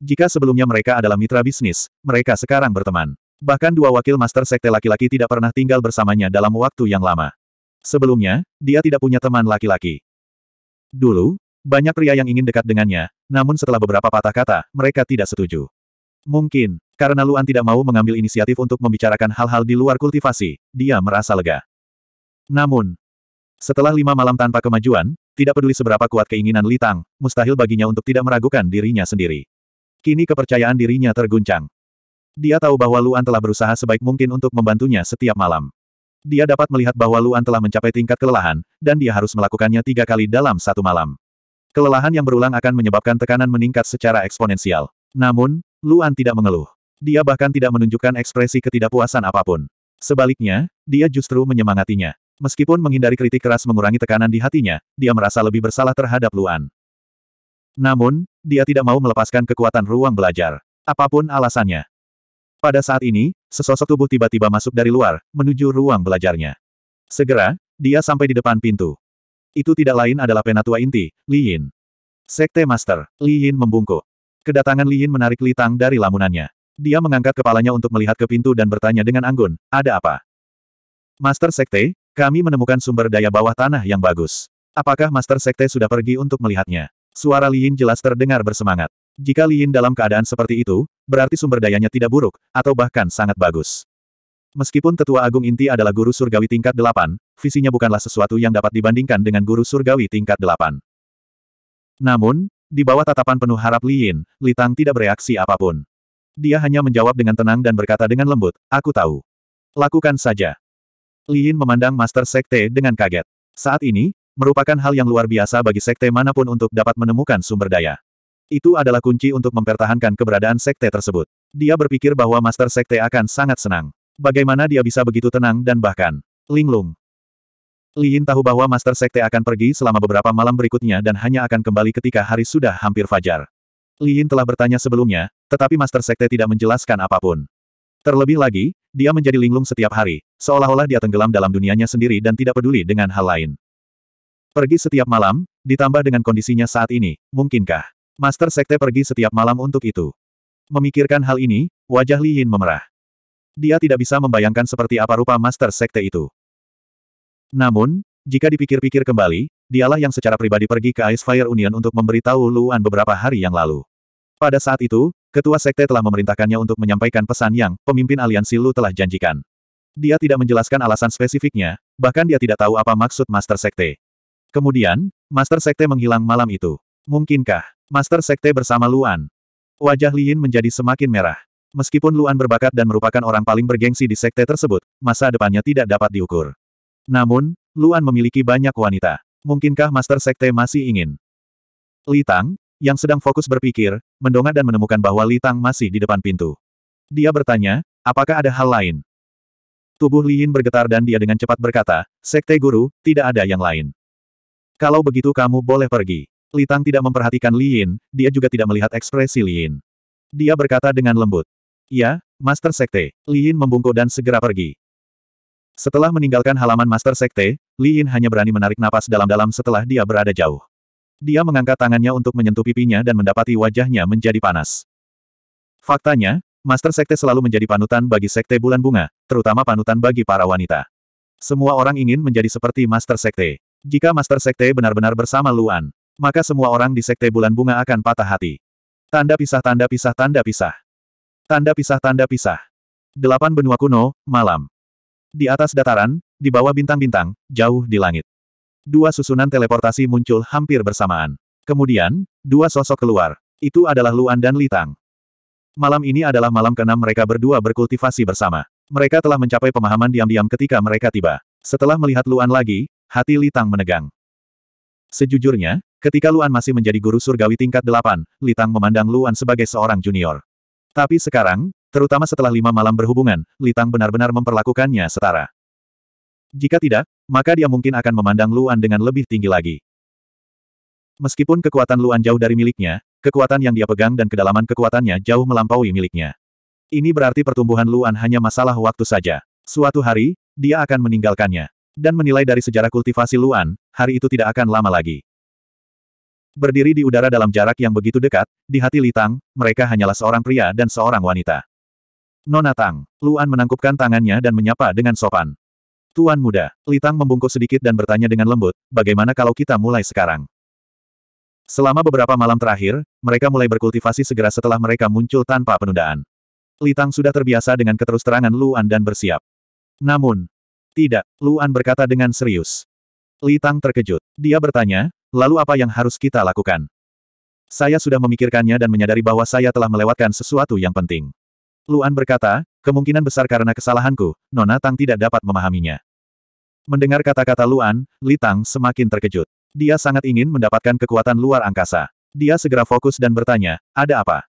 Jika sebelumnya mereka adalah mitra bisnis, mereka sekarang berteman. Bahkan dua wakil master sekte laki-laki tidak pernah tinggal bersamanya dalam waktu yang lama. Sebelumnya, dia tidak punya teman laki-laki. Dulu, banyak pria yang ingin dekat dengannya, namun setelah beberapa patah kata, mereka tidak setuju. Mungkin, karena Luan tidak mau mengambil inisiatif untuk membicarakan hal-hal di luar kultivasi, dia merasa lega. Namun, setelah lima malam tanpa kemajuan, tidak peduli seberapa kuat keinginan Litang, mustahil baginya untuk tidak meragukan dirinya sendiri. Kini kepercayaan dirinya terguncang. Dia tahu bahwa Luan telah berusaha sebaik mungkin untuk membantunya setiap malam. Dia dapat melihat bahwa Luan telah mencapai tingkat kelelahan, dan dia harus melakukannya tiga kali dalam satu malam. Kelelahan yang berulang akan menyebabkan tekanan meningkat secara eksponensial. Namun, Luan tidak mengeluh. Dia bahkan tidak menunjukkan ekspresi ketidakpuasan apapun. Sebaliknya, dia justru menyemangatinya. Meskipun menghindari kritik keras mengurangi tekanan di hatinya, dia merasa lebih bersalah terhadap Luan. Namun, dia tidak mau melepaskan kekuatan ruang belajar. Apapun alasannya. Pada saat ini, sesosok tubuh tiba-tiba masuk dari luar, menuju ruang belajarnya. Segera, dia sampai di depan pintu. Itu tidak lain adalah penatua inti, Li Yin. Sekte Master, Li Yin membungkuk. Kedatangan Li Yin menarik Litang dari lamunannya. Dia mengangkat kepalanya untuk melihat ke pintu dan bertanya dengan anggun, ada apa? Master Sekte, kami menemukan sumber daya bawah tanah yang bagus. Apakah Master Sekte sudah pergi untuk melihatnya? Suara Liin jelas terdengar bersemangat. Jika Liin dalam keadaan seperti itu, berarti sumber dayanya tidak buruk, atau bahkan sangat bagus. Meskipun tetua agung inti adalah guru surgawi tingkat delapan, visinya bukanlah sesuatu yang dapat dibandingkan dengan guru surgawi tingkat delapan. Namun, di bawah tatapan penuh harap Liin, Litang tidak bereaksi apapun. Dia hanya menjawab dengan tenang dan berkata dengan lembut, aku tahu. Lakukan saja. Liin memandang Master Sekte dengan kaget. Saat ini, merupakan hal yang luar biasa bagi sekte manapun untuk dapat menemukan sumber daya. Itu adalah kunci untuk mempertahankan keberadaan sekte tersebut. Dia berpikir bahwa master sekte akan sangat senang. Bagaimana dia bisa begitu tenang dan bahkan linglung. Liin tahu bahwa master sekte akan pergi selama beberapa malam berikutnya dan hanya akan kembali ketika hari sudah hampir fajar. Liin telah bertanya sebelumnya, tetapi master sekte tidak menjelaskan apapun. Terlebih lagi, dia menjadi linglung setiap hari, seolah-olah dia tenggelam dalam dunianya sendiri dan tidak peduli dengan hal lain. Pergi setiap malam, ditambah dengan kondisinya saat ini, mungkinkah? Master Sekte pergi setiap malam untuk itu. Memikirkan hal ini, wajah Li Yin memerah. Dia tidak bisa membayangkan seperti apa rupa Master Sekte itu. Namun, jika dipikir-pikir kembali, dialah yang secara pribadi pergi ke Ice Fire Union untuk memberitahu Luan beberapa hari yang lalu. Pada saat itu, ketua sekte telah memerintahkannya untuk menyampaikan pesan yang pemimpin aliansi Lu telah janjikan. Dia tidak menjelaskan alasan spesifiknya, bahkan dia tidak tahu apa maksud Master Sekte. Kemudian, Master Sekte menghilang malam itu. Mungkinkah? Master Sekte bersama Luan. Wajah Li Yin menjadi semakin merah. Meskipun Luan berbakat dan merupakan orang paling bergengsi di sekte tersebut, masa depannya tidak dapat diukur. Namun, Luan memiliki banyak wanita. Mungkinkah Master Sekte masih ingin? Li Tang, yang sedang fokus berpikir, mendongak dan menemukan bahwa Li Tang masih di depan pintu. Dia bertanya, apakah ada hal lain? Tubuh Li Yin bergetar dan dia dengan cepat berkata, Sekte Guru, tidak ada yang lain. Kalau begitu kamu boleh pergi. Litang tidak memperhatikan Li Yin, dia juga tidak melihat ekspresi Li Yin. Dia berkata dengan lembut. Ya, Master Sekte. Li Yin membungkuk dan segera pergi. Setelah meninggalkan halaman Master Sekte, Li Yin hanya berani menarik napas dalam-dalam setelah dia berada jauh. Dia mengangkat tangannya untuk menyentuh pipinya dan mendapati wajahnya menjadi panas. Faktanya, Master Sekte selalu menjadi panutan bagi Sekte Bulan Bunga, terutama panutan bagi para wanita. Semua orang ingin menjadi seperti Master Sekte. Jika Master Sekte benar-benar bersama Luan, maka semua orang di Sekte Bulan Bunga akan patah hati. Tanda pisah tanda pisah tanda pisah. Tanda pisah tanda pisah. Delapan benua kuno, malam. Di atas dataran, di bawah bintang-bintang, jauh di langit. Dua susunan teleportasi muncul hampir bersamaan. Kemudian, dua sosok keluar. Itu adalah Luan dan Litang. Malam ini adalah malam keenam mereka berdua berkultivasi bersama. Mereka telah mencapai pemahaman diam-diam ketika mereka tiba. Setelah melihat Luan lagi, Hati Litang menegang. Sejujurnya, ketika Luan masih menjadi guru surgawi tingkat delapan, Litang memandang Luan sebagai seorang junior. Tapi sekarang, terutama setelah lima malam berhubungan, Litang benar-benar memperlakukannya setara. Jika tidak, maka dia mungkin akan memandang Luan dengan lebih tinggi lagi. Meskipun kekuatan Luan jauh dari miliknya, kekuatan yang dia pegang dan kedalaman kekuatannya jauh melampaui miliknya. Ini berarti pertumbuhan Luan hanya masalah waktu saja. Suatu hari, dia akan meninggalkannya. Dan menilai dari sejarah kultivasi Luan, hari itu tidak akan lama lagi. Berdiri di udara dalam jarak yang begitu dekat, di hati Litang, mereka hanyalah seorang pria dan seorang wanita. Nona Tang, Luan menangkupkan tangannya dan menyapa dengan sopan. Tuan muda, Litang membungkuk sedikit dan bertanya dengan lembut, bagaimana kalau kita mulai sekarang? Selama beberapa malam terakhir, mereka mulai berkultivasi segera setelah mereka muncul tanpa penundaan. Litang sudah terbiasa dengan keterusterangan Luan dan bersiap. Namun, tidak, Luan berkata dengan serius. Li Tang terkejut. Dia bertanya, lalu apa yang harus kita lakukan? Saya sudah memikirkannya dan menyadari bahwa saya telah melewatkan sesuatu yang penting. Luan berkata, kemungkinan besar karena kesalahanku, Nona Tang tidak dapat memahaminya. Mendengar kata-kata Luan, Li Tang semakin terkejut. Dia sangat ingin mendapatkan kekuatan luar angkasa. Dia segera fokus dan bertanya, ada apa?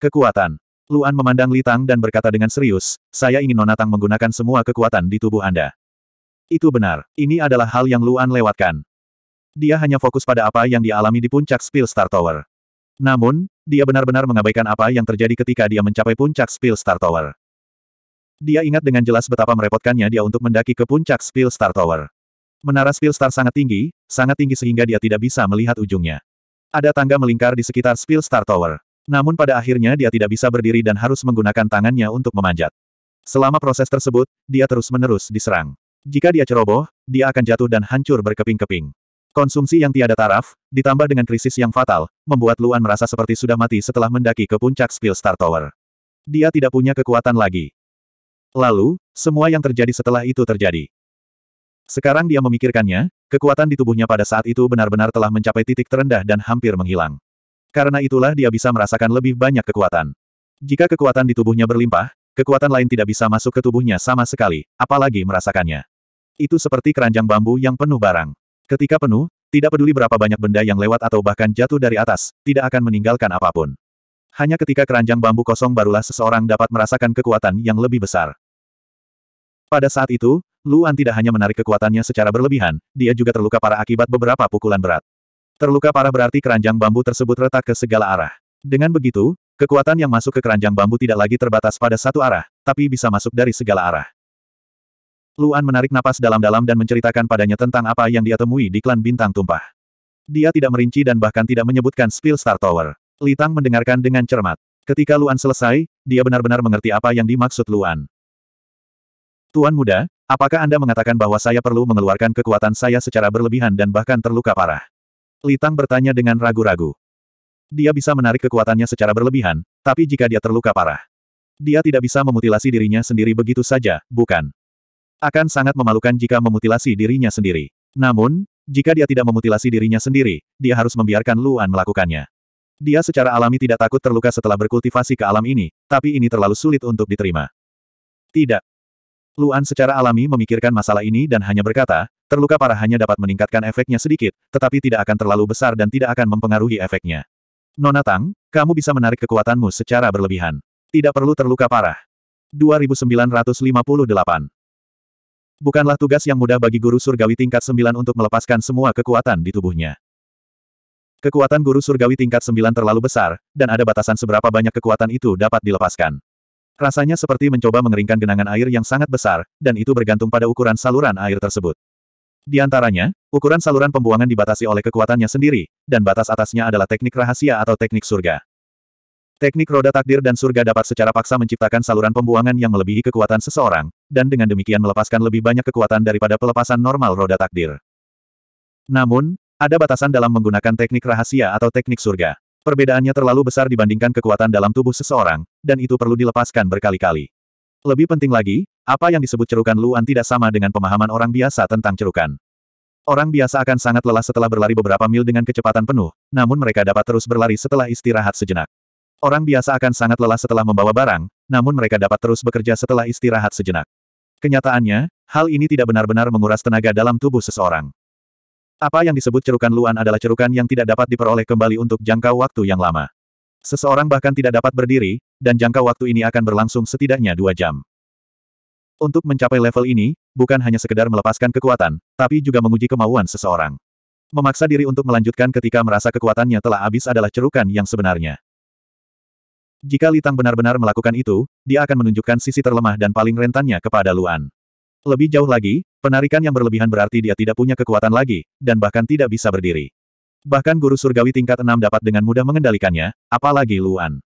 Kekuatan. Luan memandang Li Tang dan berkata dengan serius, saya ingin Nona Tang menggunakan semua kekuatan di tubuh Anda. Itu benar, ini adalah hal yang Luan lewatkan. Dia hanya fokus pada apa yang dialami di puncak Spill Star Tower. Namun, dia benar-benar mengabaikan apa yang terjadi ketika dia mencapai puncak Spill Star Tower. Dia ingat dengan jelas betapa merepotkannya dia untuk mendaki ke puncak Spill Star Tower. Menara Spill Star sangat tinggi, sangat tinggi sehingga dia tidak bisa melihat ujungnya. Ada tangga melingkar di sekitar Spill Star Tower. Namun pada akhirnya dia tidak bisa berdiri dan harus menggunakan tangannya untuk memanjat. Selama proses tersebut, dia terus-menerus diserang. Jika dia ceroboh, dia akan jatuh dan hancur berkeping-keping. Konsumsi yang tiada taraf, ditambah dengan krisis yang fatal, membuat Luan merasa seperti sudah mati setelah mendaki ke puncak Spill Star Tower. Dia tidak punya kekuatan lagi. Lalu, semua yang terjadi setelah itu terjadi. Sekarang dia memikirkannya, kekuatan di tubuhnya pada saat itu benar-benar telah mencapai titik terendah dan hampir menghilang. Karena itulah dia bisa merasakan lebih banyak kekuatan. Jika kekuatan di tubuhnya berlimpah, kekuatan lain tidak bisa masuk ke tubuhnya sama sekali, apalagi merasakannya. Itu seperti keranjang bambu yang penuh barang. Ketika penuh, tidak peduli berapa banyak benda yang lewat atau bahkan jatuh dari atas, tidak akan meninggalkan apapun. Hanya ketika keranjang bambu kosong barulah seseorang dapat merasakan kekuatan yang lebih besar. Pada saat itu, Luan tidak hanya menarik kekuatannya secara berlebihan, dia juga terluka parah akibat beberapa pukulan berat. Terluka parah berarti keranjang bambu tersebut retak ke segala arah. Dengan begitu, kekuatan yang masuk ke keranjang bambu tidak lagi terbatas pada satu arah, tapi bisa masuk dari segala arah. Luan menarik napas dalam-dalam dan menceritakan padanya tentang apa yang dia temui di klan Bintang Tumpah. Dia tidak merinci dan bahkan tidak menyebutkan Spill Star Tower. Li Tang mendengarkan dengan cermat. Ketika Luan selesai, dia benar-benar mengerti apa yang dimaksud Luan. Tuan muda, apakah Anda mengatakan bahwa saya perlu mengeluarkan kekuatan saya secara berlebihan dan bahkan terluka parah? Li Tang bertanya dengan ragu-ragu. Dia bisa menarik kekuatannya secara berlebihan, tapi jika dia terluka parah, dia tidak bisa memutilasi dirinya sendiri begitu saja, bukan? Akan sangat memalukan jika memutilasi dirinya sendiri. Namun, jika dia tidak memutilasi dirinya sendiri, dia harus membiarkan Luan melakukannya. Dia secara alami tidak takut terluka setelah berkultivasi ke alam ini, tapi ini terlalu sulit untuk diterima. Tidak. Luan secara alami memikirkan masalah ini dan hanya berkata, terluka parah hanya dapat meningkatkan efeknya sedikit, tetapi tidak akan terlalu besar dan tidak akan mempengaruhi efeknya. Nona Tang, kamu bisa menarik kekuatanmu secara berlebihan. Tidak perlu terluka parah. 2958 Bukanlah tugas yang mudah bagi guru surgawi tingkat 9 untuk melepaskan semua kekuatan di tubuhnya. Kekuatan guru surgawi tingkat 9 terlalu besar, dan ada batasan seberapa banyak kekuatan itu dapat dilepaskan. Rasanya seperti mencoba mengeringkan genangan air yang sangat besar, dan itu bergantung pada ukuran saluran air tersebut. Di antaranya, ukuran saluran pembuangan dibatasi oleh kekuatannya sendiri, dan batas atasnya adalah teknik rahasia atau teknik surga. Teknik roda takdir dan surga dapat secara paksa menciptakan saluran pembuangan yang melebihi kekuatan seseorang, dan dengan demikian melepaskan lebih banyak kekuatan daripada pelepasan normal roda takdir. Namun, ada batasan dalam menggunakan teknik rahasia atau teknik surga. Perbedaannya terlalu besar dibandingkan kekuatan dalam tubuh seseorang, dan itu perlu dilepaskan berkali-kali. Lebih penting lagi, apa yang disebut cerukan Luan tidak sama dengan pemahaman orang biasa tentang cerukan. Orang biasa akan sangat lelah setelah berlari beberapa mil dengan kecepatan penuh, namun mereka dapat terus berlari setelah istirahat sejenak. Orang biasa akan sangat lelah setelah membawa barang, namun mereka dapat terus bekerja setelah istirahat sejenak. Kenyataannya, hal ini tidak benar-benar menguras tenaga dalam tubuh seseorang. Apa yang disebut cerukan Luan adalah cerukan yang tidak dapat diperoleh kembali untuk jangka waktu yang lama. Seseorang bahkan tidak dapat berdiri, dan jangka waktu ini akan berlangsung setidaknya dua jam. Untuk mencapai level ini, bukan hanya sekedar melepaskan kekuatan, tapi juga menguji kemauan seseorang. Memaksa diri untuk melanjutkan ketika merasa kekuatannya telah habis adalah cerukan yang sebenarnya. Jika Litang benar-benar melakukan itu, dia akan menunjukkan sisi terlemah dan paling rentannya kepada Luan. Lebih jauh lagi, penarikan yang berlebihan berarti dia tidak punya kekuatan lagi, dan bahkan tidak bisa berdiri. Bahkan guru surgawi tingkat enam dapat dengan mudah mengendalikannya, apalagi Luan.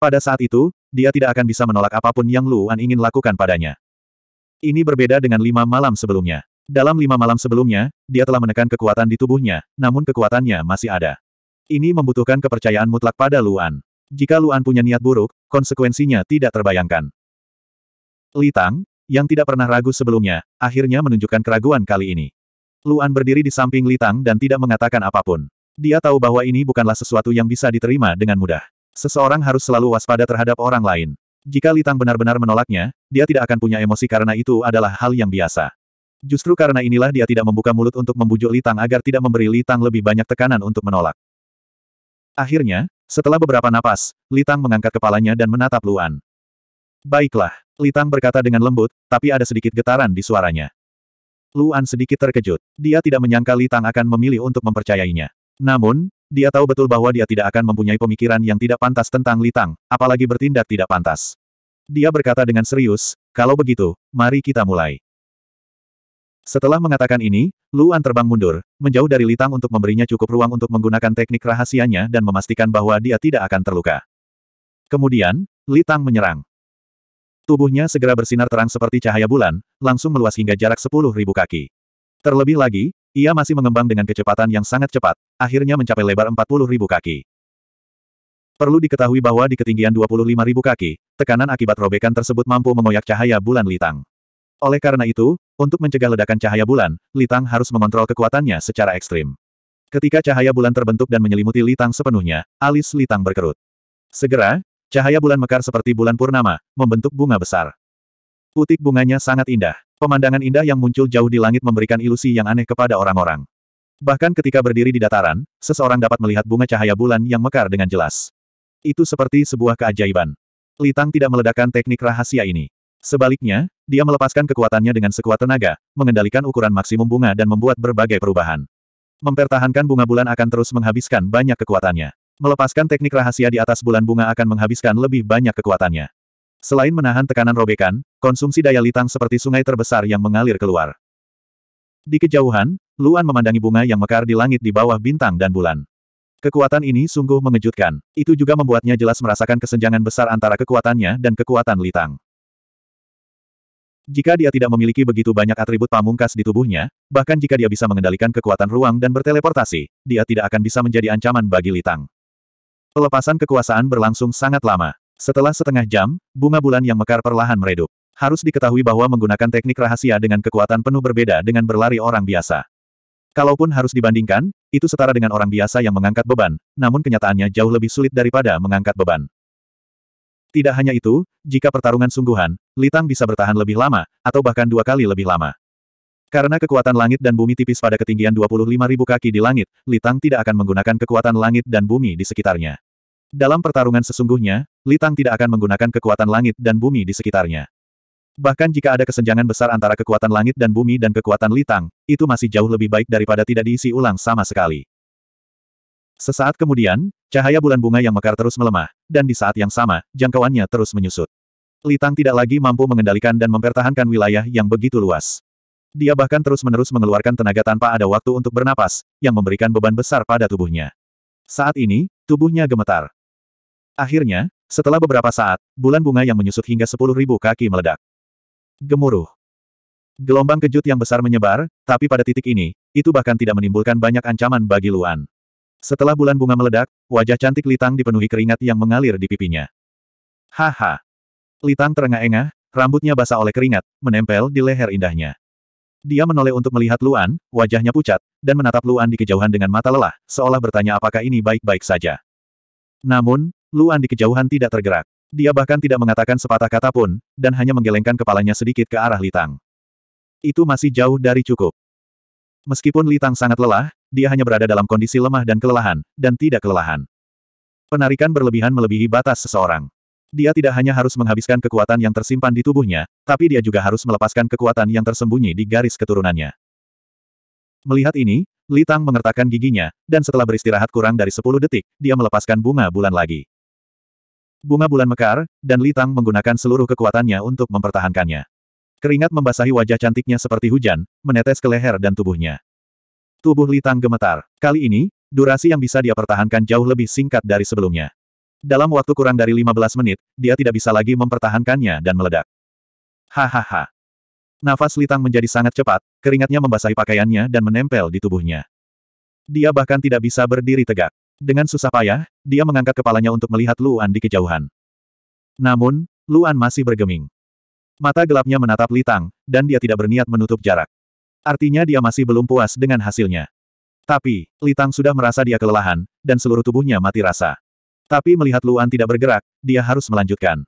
Pada saat itu, dia tidak akan bisa menolak apapun yang Luan ingin lakukan padanya. Ini berbeda dengan lima malam sebelumnya. Dalam lima malam sebelumnya, dia telah menekan kekuatan di tubuhnya, namun kekuatannya masih ada. Ini membutuhkan kepercayaan mutlak pada Luan. Jika Luan punya niat buruk, konsekuensinya tidak terbayangkan. Li Tang, yang tidak pernah ragu sebelumnya, akhirnya menunjukkan keraguan kali ini. Luan berdiri di samping Li Tang dan tidak mengatakan apapun. Dia tahu bahwa ini bukanlah sesuatu yang bisa diterima dengan mudah. Seseorang harus selalu waspada terhadap orang lain. Jika Li Tang benar-benar menolaknya, dia tidak akan punya emosi karena itu adalah hal yang biasa. Justru karena inilah dia tidak membuka mulut untuk membujuk Li Tang agar tidak memberi Li Tang lebih banyak tekanan untuk menolak. Akhirnya, setelah beberapa napas, Litang mengangkat kepalanya dan menatap Luan. Baiklah, Litang berkata dengan lembut, tapi ada sedikit getaran di suaranya. Luan sedikit terkejut. Dia tidak menyangka Litang akan memilih untuk mempercayainya. Namun, dia tahu betul bahwa dia tidak akan mempunyai pemikiran yang tidak pantas tentang Litang, apalagi bertindak tidak pantas. Dia berkata dengan serius, kalau begitu, mari kita mulai. Setelah mengatakan ini, Luan terbang mundur, menjauh dari Litang untuk memberinya cukup ruang untuk menggunakan teknik rahasianya dan memastikan bahwa dia tidak akan terluka. Kemudian, Litang menyerang. Tubuhnya segera bersinar terang seperti cahaya bulan, langsung meluas hingga jarak 10.000 kaki. Terlebih lagi, ia masih mengembang dengan kecepatan yang sangat cepat, akhirnya mencapai lebar 40.000 kaki. Perlu diketahui bahwa di ketinggian 25.000 kaki, tekanan akibat robekan tersebut mampu mengoyak cahaya bulan litang. Oleh karena itu, untuk mencegah ledakan cahaya bulan, Litang harus mengontrol kekuatannya secara ekstrim. Ketika cahaya bulan terbentuk dan menyelimuti Litang sepenuhnya, alis Litang berkerut. Segera, cahaya bulan mekar seperti bulan purnama, membentuk bunga besar. Putik bunganya sangat indah. Pemandangan indah yang muncul jauh di langit memberikan ilusi yang aneh kepada orang-orang. Bahkan ketika berdiri di dataran, seseorang dapat melihat bunga cahaya bulan yang mekar dengan jelas. Itu seperti sebuah keajaiban. Litang tidak meledakkan teknik rahasia ini. Sebaliknya, dia melepaskan kekuatannya dengan sekuat tenaga, mengendalikan ukuran maksimum bunga dan membuat berbagai perubahan. Mempertahankan bunga bulan akan terus menghabiskan banyak kekuatannya. Melepaskan teknik rahasia di atas bulan bunga akan menghabiskan lebih banyak kekuatannya. Selain menahan tekanan robekan, konsumsi daya litang seperti sungai terbesar yang mengalir keluar. Di kejauhan, Luan memandangi bunga yang mekar di langit di bawah bintang dan bulan. Kekuatan ini sungguh mengejutkan. Itu juga membuatnya jelas merasakan kesenjangan besar antara kekuatannya dan kekuatan litang. Jika dia tidak memiliki begitu banyak atribut pamungkas di tubuhnya, bahkan jika dia bisa mengendalikan kekuatan ruang dan berteleportasi, dia tidak akan bisa menjadi ancaman bagi Litang. Pelepasan kekuasaan berlangsung sangat lama. Setelah setengah jam, bunga bulan yang mekar perlahan meredup. Harus diketahui bahwa menggunakan teknik rahasia dengan kekuatan penuh berbeda dengan berlari orang biasa. Kalaupun harus dibandingkan, itu setara dengan orang biasa yang mengangkat beban, namun kenyataannya jauh lebih sulit daripada mengangkat beban. Tidak hanya itu, jika pertarungan sungguhan, Litang bisa bertahan lebih lama, atau bahkan dua kali lebih lama. Karena kekuatan langit dan bumi tipis pada ketinggian 25.000 kaki di langit, Litang tidak akan menggunakan kekuatan langit dan bumi di sekitarnya. Dalam pertarungan sesungguhnya, Litang tidak akan menggunakan kekuatan langit dan bumi di sekitarnya. Bahkan jika ada kesenjangan besar antara kekuatan langit dan bumi dan kekuatan litang, itu masih jauh lebih baik daripada tidak diisi ulang sama sekali. Sesaat kemudian, Cahaya bulan bunga yang mekar terus melemah, dan di saat yang sama, jangkauannya terus menyusut. Litang tidak lagi mampu mengendalikan dan mempertahankan wilayah yang begitu luas. Dia bahkan terus-menerus mengeluarkan tenaga tanpa ada waktu untuk bernapas, yang memberikan beban besar pada tubuhnya. Saat ini, tubuhnya gemetar. Akhirnya, setelah beberapa saat, bulan bunga yang menyusut hingga 10.000 kaki meledak. Gemuruh. Gelombang kejut yang besar menyebar, tapi pada titik ini, itu bahkan tidak menimbulkan banyak ancaman bagi Luan. Setelah bulan bunga meledak, wajah cantik Litang dipenuhi keringat yang mengalir di pipinya. Haha. Litang terengah-engah, rambutnya basah oleh keringat, menempel di leher indahnya. Dia menoleh untuk melihat Luan, wajahnya pucat, dan menatap Luan di kejauhan dengan mata lelah, seolah bertanya apakah ini baik-baik saja. Namun, Luan di kejauhan tidak tergerak. Dia bahkan tidak mengatakan sepatah kata pun, dan hanya menggelengkan kepalanya sedikit ke arah Litang. Itu masih jauh dari cukup. Meskipun Litang sangat lelah, dia hanya berada dalam kondisi lemah dan kelelahan, dan tidak kelelahan. Penarikan berlebihan melebihi batas seseorang. Dia tidak hanya harus menghabiskan kekuatan yang tersimpan di tubuhnya, tapi dia juga harus melepaskan kekuatan yang tersembunyi di garis keturunannya. Melihat ini, Li Tang mengertakkan giginya, dan setelah beristirahat kurang dari 10 detik, dia melepaskan bunga bulan lagi. Bunga bulan mekar, dan Li Tang menggunakan seluruh kekuatannya untuk mempertahankannya. Keringat membasahi wajah cantiknya seperti hujan, menetes ke leher dan tubuhnya. Tubuh Litang gemetar. Kali ini, durasi yang bisa dia pertahankan jauh lebih singkat dari sebelumnya. Dalam waktu kurang dari 15 menit, dia tidak bisa lagi mempertahankannya dan meledak. Hahaha. Nafas Litang menjadi sangat cepat, keringatnya membasahi pakaiannya dan menempel di tubuhnya. Dia bahkan tidak bisa berdiri tegak. Dengan susah payah, dia mengangkat kepalanya untuk melihat Luan di kejauhan. Namun, Luan masih bergeming. Mata gelapnya menatap Litang, dan dia tidak berniat menutup jarak. Artinya dia masih belum puas dengan hasilnya. Tapi, Litang sudah merasa dia kelelahan, dan seluruh tubuhnya mati rasa. Tapi melihat Luan tidak bergerak, dia harus melanjutkan.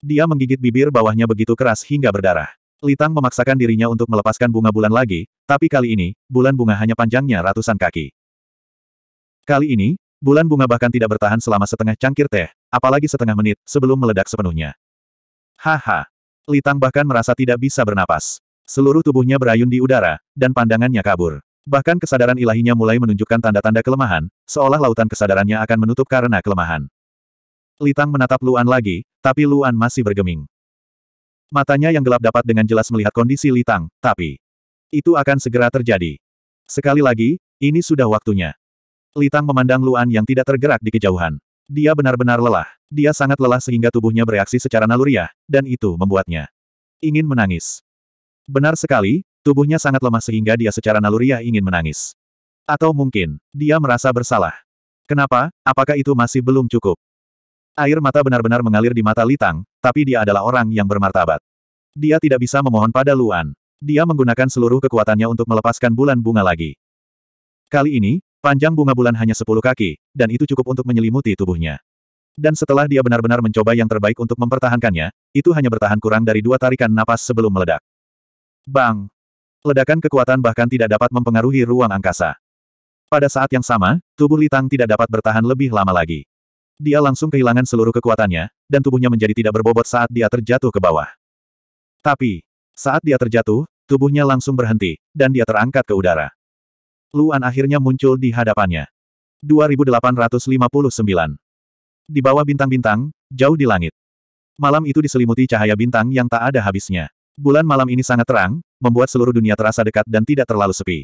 Dia menggigit bibir bawahnya begitu keras hingga berdarah. Litang memaksakan dirinya untuk melepaskan bunga bulan lagi, tapi kali ini, bulan bunga hanya panjangnya ratusan kaki. Kali ini, bulan bunga bahkan tidak bertahan selama setengah cangkir teh, apalagi setengah menit, sebelum meledak sepenuhnya. Haha. Litang bahkan merasa tidak bisa bernapas. Seluruh tubuhnya berayun di udara, dan pandangannya kabur. Bahkan kesadaran ilahinya mulai menunjukkan tanda-tanda kelemahan, seolah lautan kesadarannya akan menutup karena kelemahan. Litang menatap Luan lagi, tapi Luan masih bergeming. Matanya yang gelap dapat dengan jelas melihat kondisi Litang, tapi itu akan segera terjadi. Sekali lagi, ini sudah waktunya. Litang memandang Luan yang tidak tergerak di kejauhan. Dia benar-benar lelah. Dia sangat lelah sehingga tubuhnya bereaksi secara naluriah, dan itu membuatnya ingin menangis. Benar sekali, tubuhnya sangat lemah sehingga dia secara naluriah ingin menangis. Atau mungkin, dia merasa bersalah. Kenapa, apakah itu masih belum cukup? Air mata benar-benar mengalir di mata Litang, tapi dia adalah orang yang bermartabat. Dia tidak bisa memohon pada Luan. Dia menggunakan seluruh kekuatannya untuk melepaskan bulan bunga lagi. Kali ini, panjang bunga bulan hanya 10 kaki, dan itu cukup untuk menyelimuti tubuhnya. Dan setelah dia benar-benar mencoba yang terbaik untuk mempertahankannya, itu hanya bertahan kurang dari dua tarikan napas sebelum meledak. Bang! Ledakan kekuatan bahkan tidak dapat mempengaruhi ruang angkasa. Pada saat yang sama, tubuh Litang tidak dapat bertahan lebih lama lagi. Dia langsung kehilangan seluruh kekuatannya, dan tubuhnya menjadi tidak berbobot saat dia terjatuh ke bawah. Tapi, saat dia terjatuh, tubuhnya langsung berhenti, dan dia terangkat ke udara. Luan akhirnya muncul di hadapannya. 2859 Di bawah bintang-bintang, jauh di langit. Malam itu diselimuti cahaya bintang yang tak ada habisnya. Bulan malam ini sangat terang, membuat seluruh dunia terasa dekat dan tidak terlalu sepi.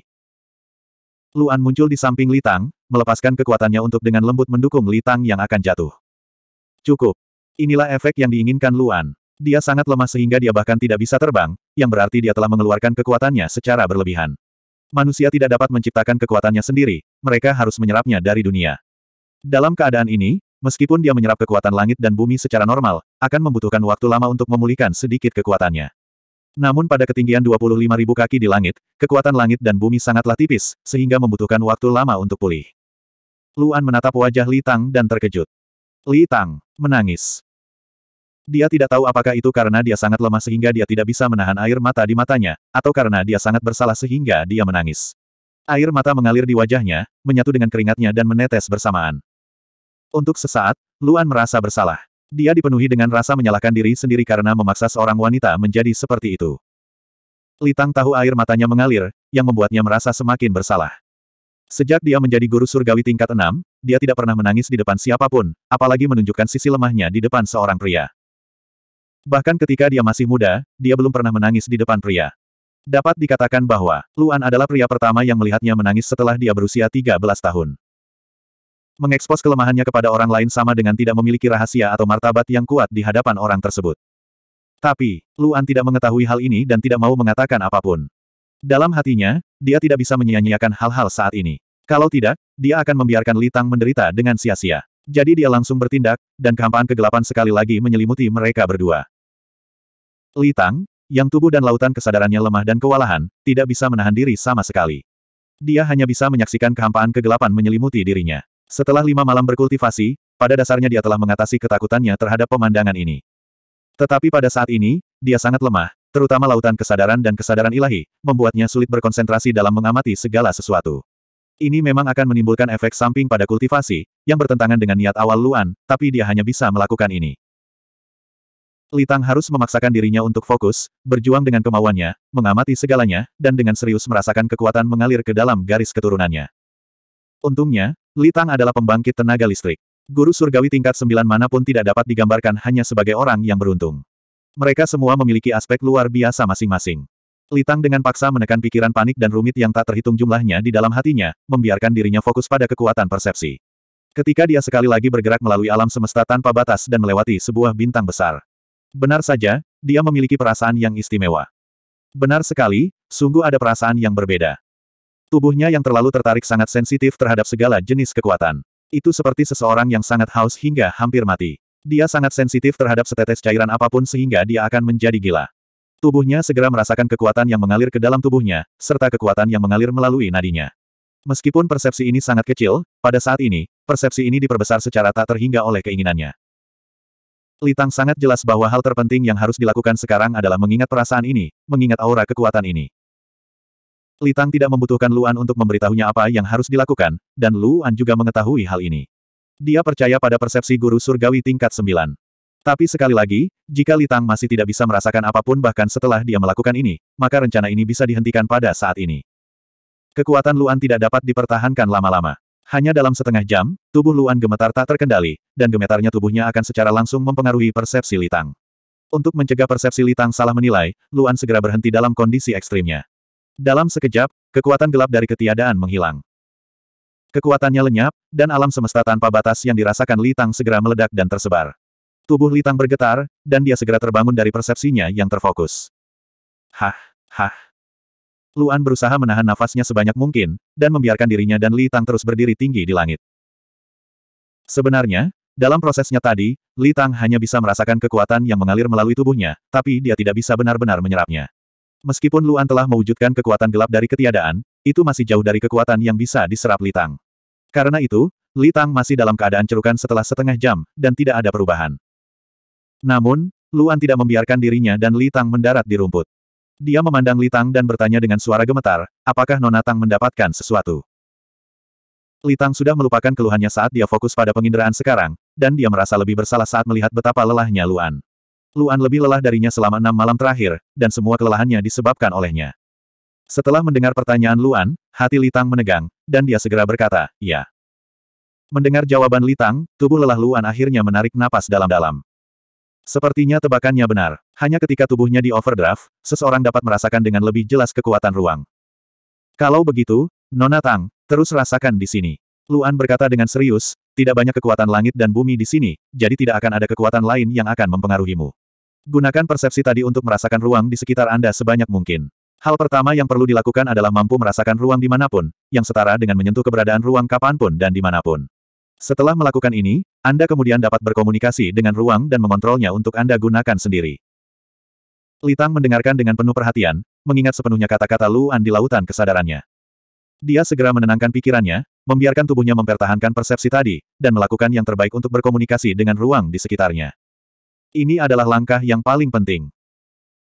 Luan muncul di samping Litang, melepaskan kekuatannya untuk dengan lembut mendukung Litang yang akan jatuh. Cukup. Inilah efek yang diinginkan Luan. Dia sangat lemah sehingga dia bahkan tidak bisa terbang, yang berarti dia telah mengeluarkan kekuatannya secara berlebihan. Manusia tidak dapat menciptakan kekuatannya sendiri, mereka harus menyerapnya dari dunia. Dalam keadaan ini, meskipun dia menyerap kekuatan langit dan bumi secara normal, akan membutuhkan waktu lama untuk memulihkan sedikit kekuatannya. Namun pada ketinggian 25.000 kaki di langit, kekuatan langit dan bumi sangatlah tipis, sehingga membutuhkan waktu lama untuk pulih. Luan menatap wajah Li Tang dan terkejut. Li Tang menangis. Dia tidak tahu apakah itu karena dia sangat lemah sehingga dia tidak bisa menahan air mata di matanya, atau karena dia sangat bersalah sehingga dia menangis. Air mata mengalir di wajahnya, menyatu dengan keringatnya dan menetes bersamaan. Untuk sesaat, Luan merasa bersalah. Dia dipenuhi dengan rasa menyalahkan diri sendiri karena memaksa seorang wanita menjadi seperti itu. Litang tahu air matanya mengalir, yang membuatnya merasa semakin bersalah. Sejak dia menjadi guru surgawi tingkat enam, dia tidak pernah menangis di depan siapapun, apalagi menunjukkan sisi lemahnya di depan seorang pria. Bahkan ketika dia masih muda, dia belum pernah menangis di depan pria. Dapat dikatakan bahwa, Luan adalah pria pertama yang melihatnya menangis setelah dia berusia 13 tahun. Mengekspos kelemahannya kepada orang lain sama dengan tidak memiliki rahasia atau martabat yang kuat di hadapan orang tersebut. Tapi, Luan tidak mengetahui hal ini dan tidak mau mengatakan apapun. Dalam hatinya, dia tidak bisa menyia-nyiakan hal-hal saat ini. Kalau tidak, dia akan membiarkan Litang menderita dengan sia-sia. Jadi dia langsung bertindak, dan kehampaan kegelapan sekali lagi menyelimuti mereka berdua. Litang, yang tubuh dan lautan kesadarannya lemah dan kewalahan, tidak bisa menahan diri sama sekali. Dia hanya bisa menyaksikan kehampaan kegelapan menyelimuti dirinya. Setelah lima malam berkultivasi, pada dasarnya dia telah mengatasi ketakutannya terhadap pemandangan ini. Tetapi pada saat ini, dia sangat lemah, terutama lautan kesadaran dan kesadaran ilahi, membuatnya sulit berkonsentrasi dalam mengamati segala sesuatu. Ini memang akan menimbulkan efek samping pada kultivasi, yang bertentangan dengan niat awal Luan, tapi dia hanya bisa melakukan ini. Litang harus memaksakan dirinya untuk fokus, berjuang dengan kemauannya, mengamati segalanya, dan dengan serius merasakan kekuatan mengalir ke dalam garis keturunannya. Untungnya, Litang adalah pembangkit tenaga listrik. Guru surgawi tingkat sembilan manapun tidak dapat digambarkan hanya sebagai orang yang beruntung. Mereka semua memiliki aspek luar biasa masing-masing. Litang dengan paksa menekan pikiran panik dan rumit yang tak terhitung jumlahnya di dalam hatinya, membiarkan dirinya fokus pada kekuatan persepsi. Ketika dia sekali lagi bergerak melalui alam semesta tanpa batas dan melewati sebuah bintang besar. Benar saja, dia memiliki perasaan yang istimewa. Benar sekali, sungguh ada perasaan yang berbeda. Tubuhnya yang terlalu tertarik sangat sensitif terhadap segala jenis kekuatan. Itu seperti seseorang yang sangat haus hingga hampir mati. Dia sangat sensitif terhadap setetes cairan apapun sehingga dia akan menjadi gila. Tubuhnya segera merasakan kekuatan yang mengalir ke dalam tubuhnya, serta kekuatan yang mengalir melalui nadinya. Meskipun persepsi ini sangat kecil, pada saat ini, persepsi ini diperbesar secara tak terhingga oleh keinginannya. Litang sangat jelas bahwa hal terpenting yang harus dilakukan sekarang adalah mengingat perasaan ini, mengingat aura kekuatan ini. Litang tidak membutuhkan Luan untuk memberitahunya apa yang harus dilakukan, dan Luan juga mengetahui hal ini. Dia percaya pada persepsi guru surgawi tingkat 9. Tapi sekali lagi, jika Litang masih tidak bisa merasakan apapun bahkan setelah dia melakukan ini, maka rencana ini bisa dihentikan pada saat ini. Kekuatan Luan tidak dapat dipertahankan lama-lama. Hanya dalam setengah jam, tubuh Luan gemetar tak terkendali, dan gemetarnya tubuhnya akan secara langsung mempengaruhi persepsi Litang. Untuk mencegah persepsi Litang salah menilai, Luan segera berhenti dalam kondisi ekstrimnya. Dalam sekejap, kekuatan gelap dari ketiadaan menghilang. Kekuatannya lenyap, dan alam semesta tanpa batas yang dirasakan Li Tang segera meledak dan tersebar. Tubuh Li Tang bergetar, dan dia segera terbangun dari persepsinya yang terfokus. Hah, hah. Luan berusaha menahan nafasnya sebanyak mungkin, dan membiarkan dirinya dan Li Tang terus berdiri tinggi di langit. Sebenarnya, dalam prosesnya tadi, Li Tang hanya bisa merasakan kekuatan yang mengalir melalui tubuhnya, tapi dia tidak bisa benar-benar menyerapnya. Meskipun Luan telah mewujudkan kekuatan gelap dari ketiadaan, itu masih jauh dari kekuatan yang bisa diserap Litang. Karena itu, Litang masih dalam keadaan cerukan setelah setengah jam, dan tidak ada perubahan. Namun, Luan tidak membiarkan dirinya dan Litang mendarat di rumput. Dia memandang Litang dan bertanya dengan suara gemetar, apakah Nona Tang mendapatkan sesuatu? Litang sudah melupakan keluhannya saat dia fokus pada penginderaan sekarang, dan dia merasa lebih bersalah saat melihat betapa lelahnya Luan. Luan lebih lelah darinya selama enam malam terakhir, dan semua kelelahannya disebabkan olehnya. Setelah mendengar pertanyaan Luan, hati Litang menegang, dan dia segera berkata, ya. Mendengar jawaban Litang, tubuh lelah Luan akhirnya menarik napas dalam-dalam. Sepertinya tebakannya benar. Hanya ketika tubuhnya di overdraft, seseorang dapat merasakan dengan lebih jelas kekuatan ruang. Kalau begitu, Nona Tang, terus rasakan di sini. Luan berkata dengan serius, tidak banyak kekuatan langit dan bumi di sini, jadi tidak akan ada kekuatan lain yang akan mempengaruhimu. Gunakan persepsi tadi untuk merasakan ruang di sekitar Anda sebanyak mungkin. Hal pertama yang perlu dilakukan adalah mampu merasakan ruang dimanapun, yang setara dengan menyentuh keberadaan ruang kapanpun dan dimanapun. Setelah melakukan ini, Anda kemudian dapat berkomunikasi dengan ruang dan mengontrolnya untuk Anda gunakan sendiri. Litang mendengarkan dengan penuh perhatian, mengingat sepenuhnya kata-kata Luan di lautan kesadarannya. Dia segera menenangkan pikirannya, membiarkan tubuhnya mempertahankan persepsi tadi, dan melakukan yang terbaik untuk berkomunikasi dengan ruang di sekitarnya. Ini adalah langkah yang paling penting.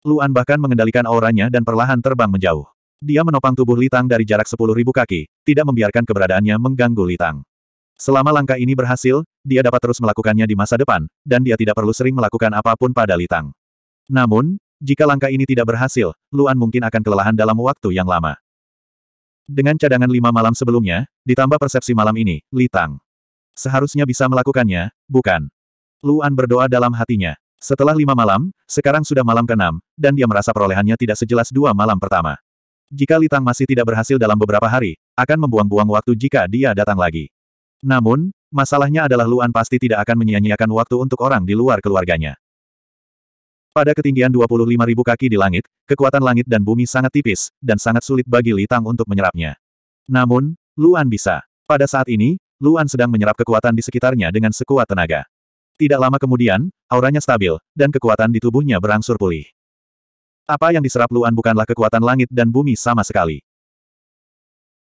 Luan bahkan mengendalikan auranya dan perlahan terbang menjauh. Dia menopang tubuh Litang dari jarak 10.000 kaki, tidak membiarkan keberadaannya mengganggu Litang. Selama langkah ini berhasil, dia dapat terus melakukannya di masa depan, dan dia tidak perlu sering melakukan apapun pada Litang. Namun, jika langkah ini tidak berhasil, Luan mungkin akan kelelahan dalam waktu yang lama. Dengan cadangan lima malam sebelumnya, ditambah persepsi malam ini, Litang. Seharusnya bisa melakukannya, bukan? Luan berdoa dalam hatinya. Setelah lima malam, sekarang sudah malam keenam, dan dia merasa perolehannya tidak sejelas dua malam pertama. Jika Litang masih tidak berhasil dalam beberapa hari, akan membuang-buang waktu jika dia datang lagi. Namun, masalahnya adalah Luan pasti tidak akan menyia-nyiakan waktu untuk orang di luar keluarganya. Pada ketinggian 25.000 kaki di langit, kekuatan langit dan bumi sangat tipis, dan sangat sulit bagi Litang untuk menyerapnya. Namun, Luan bisa. Pada saat ini, Luan sedang menyerap kekuatan di sekitarnya dengan sekuat tenaga. Tidak lama kemudian, auranya stabil, dan kekuatan di tubuhnya berangsur pulih. Apa yang diserap Luan bukanlah kekuatan langit dan bumi sama sekali.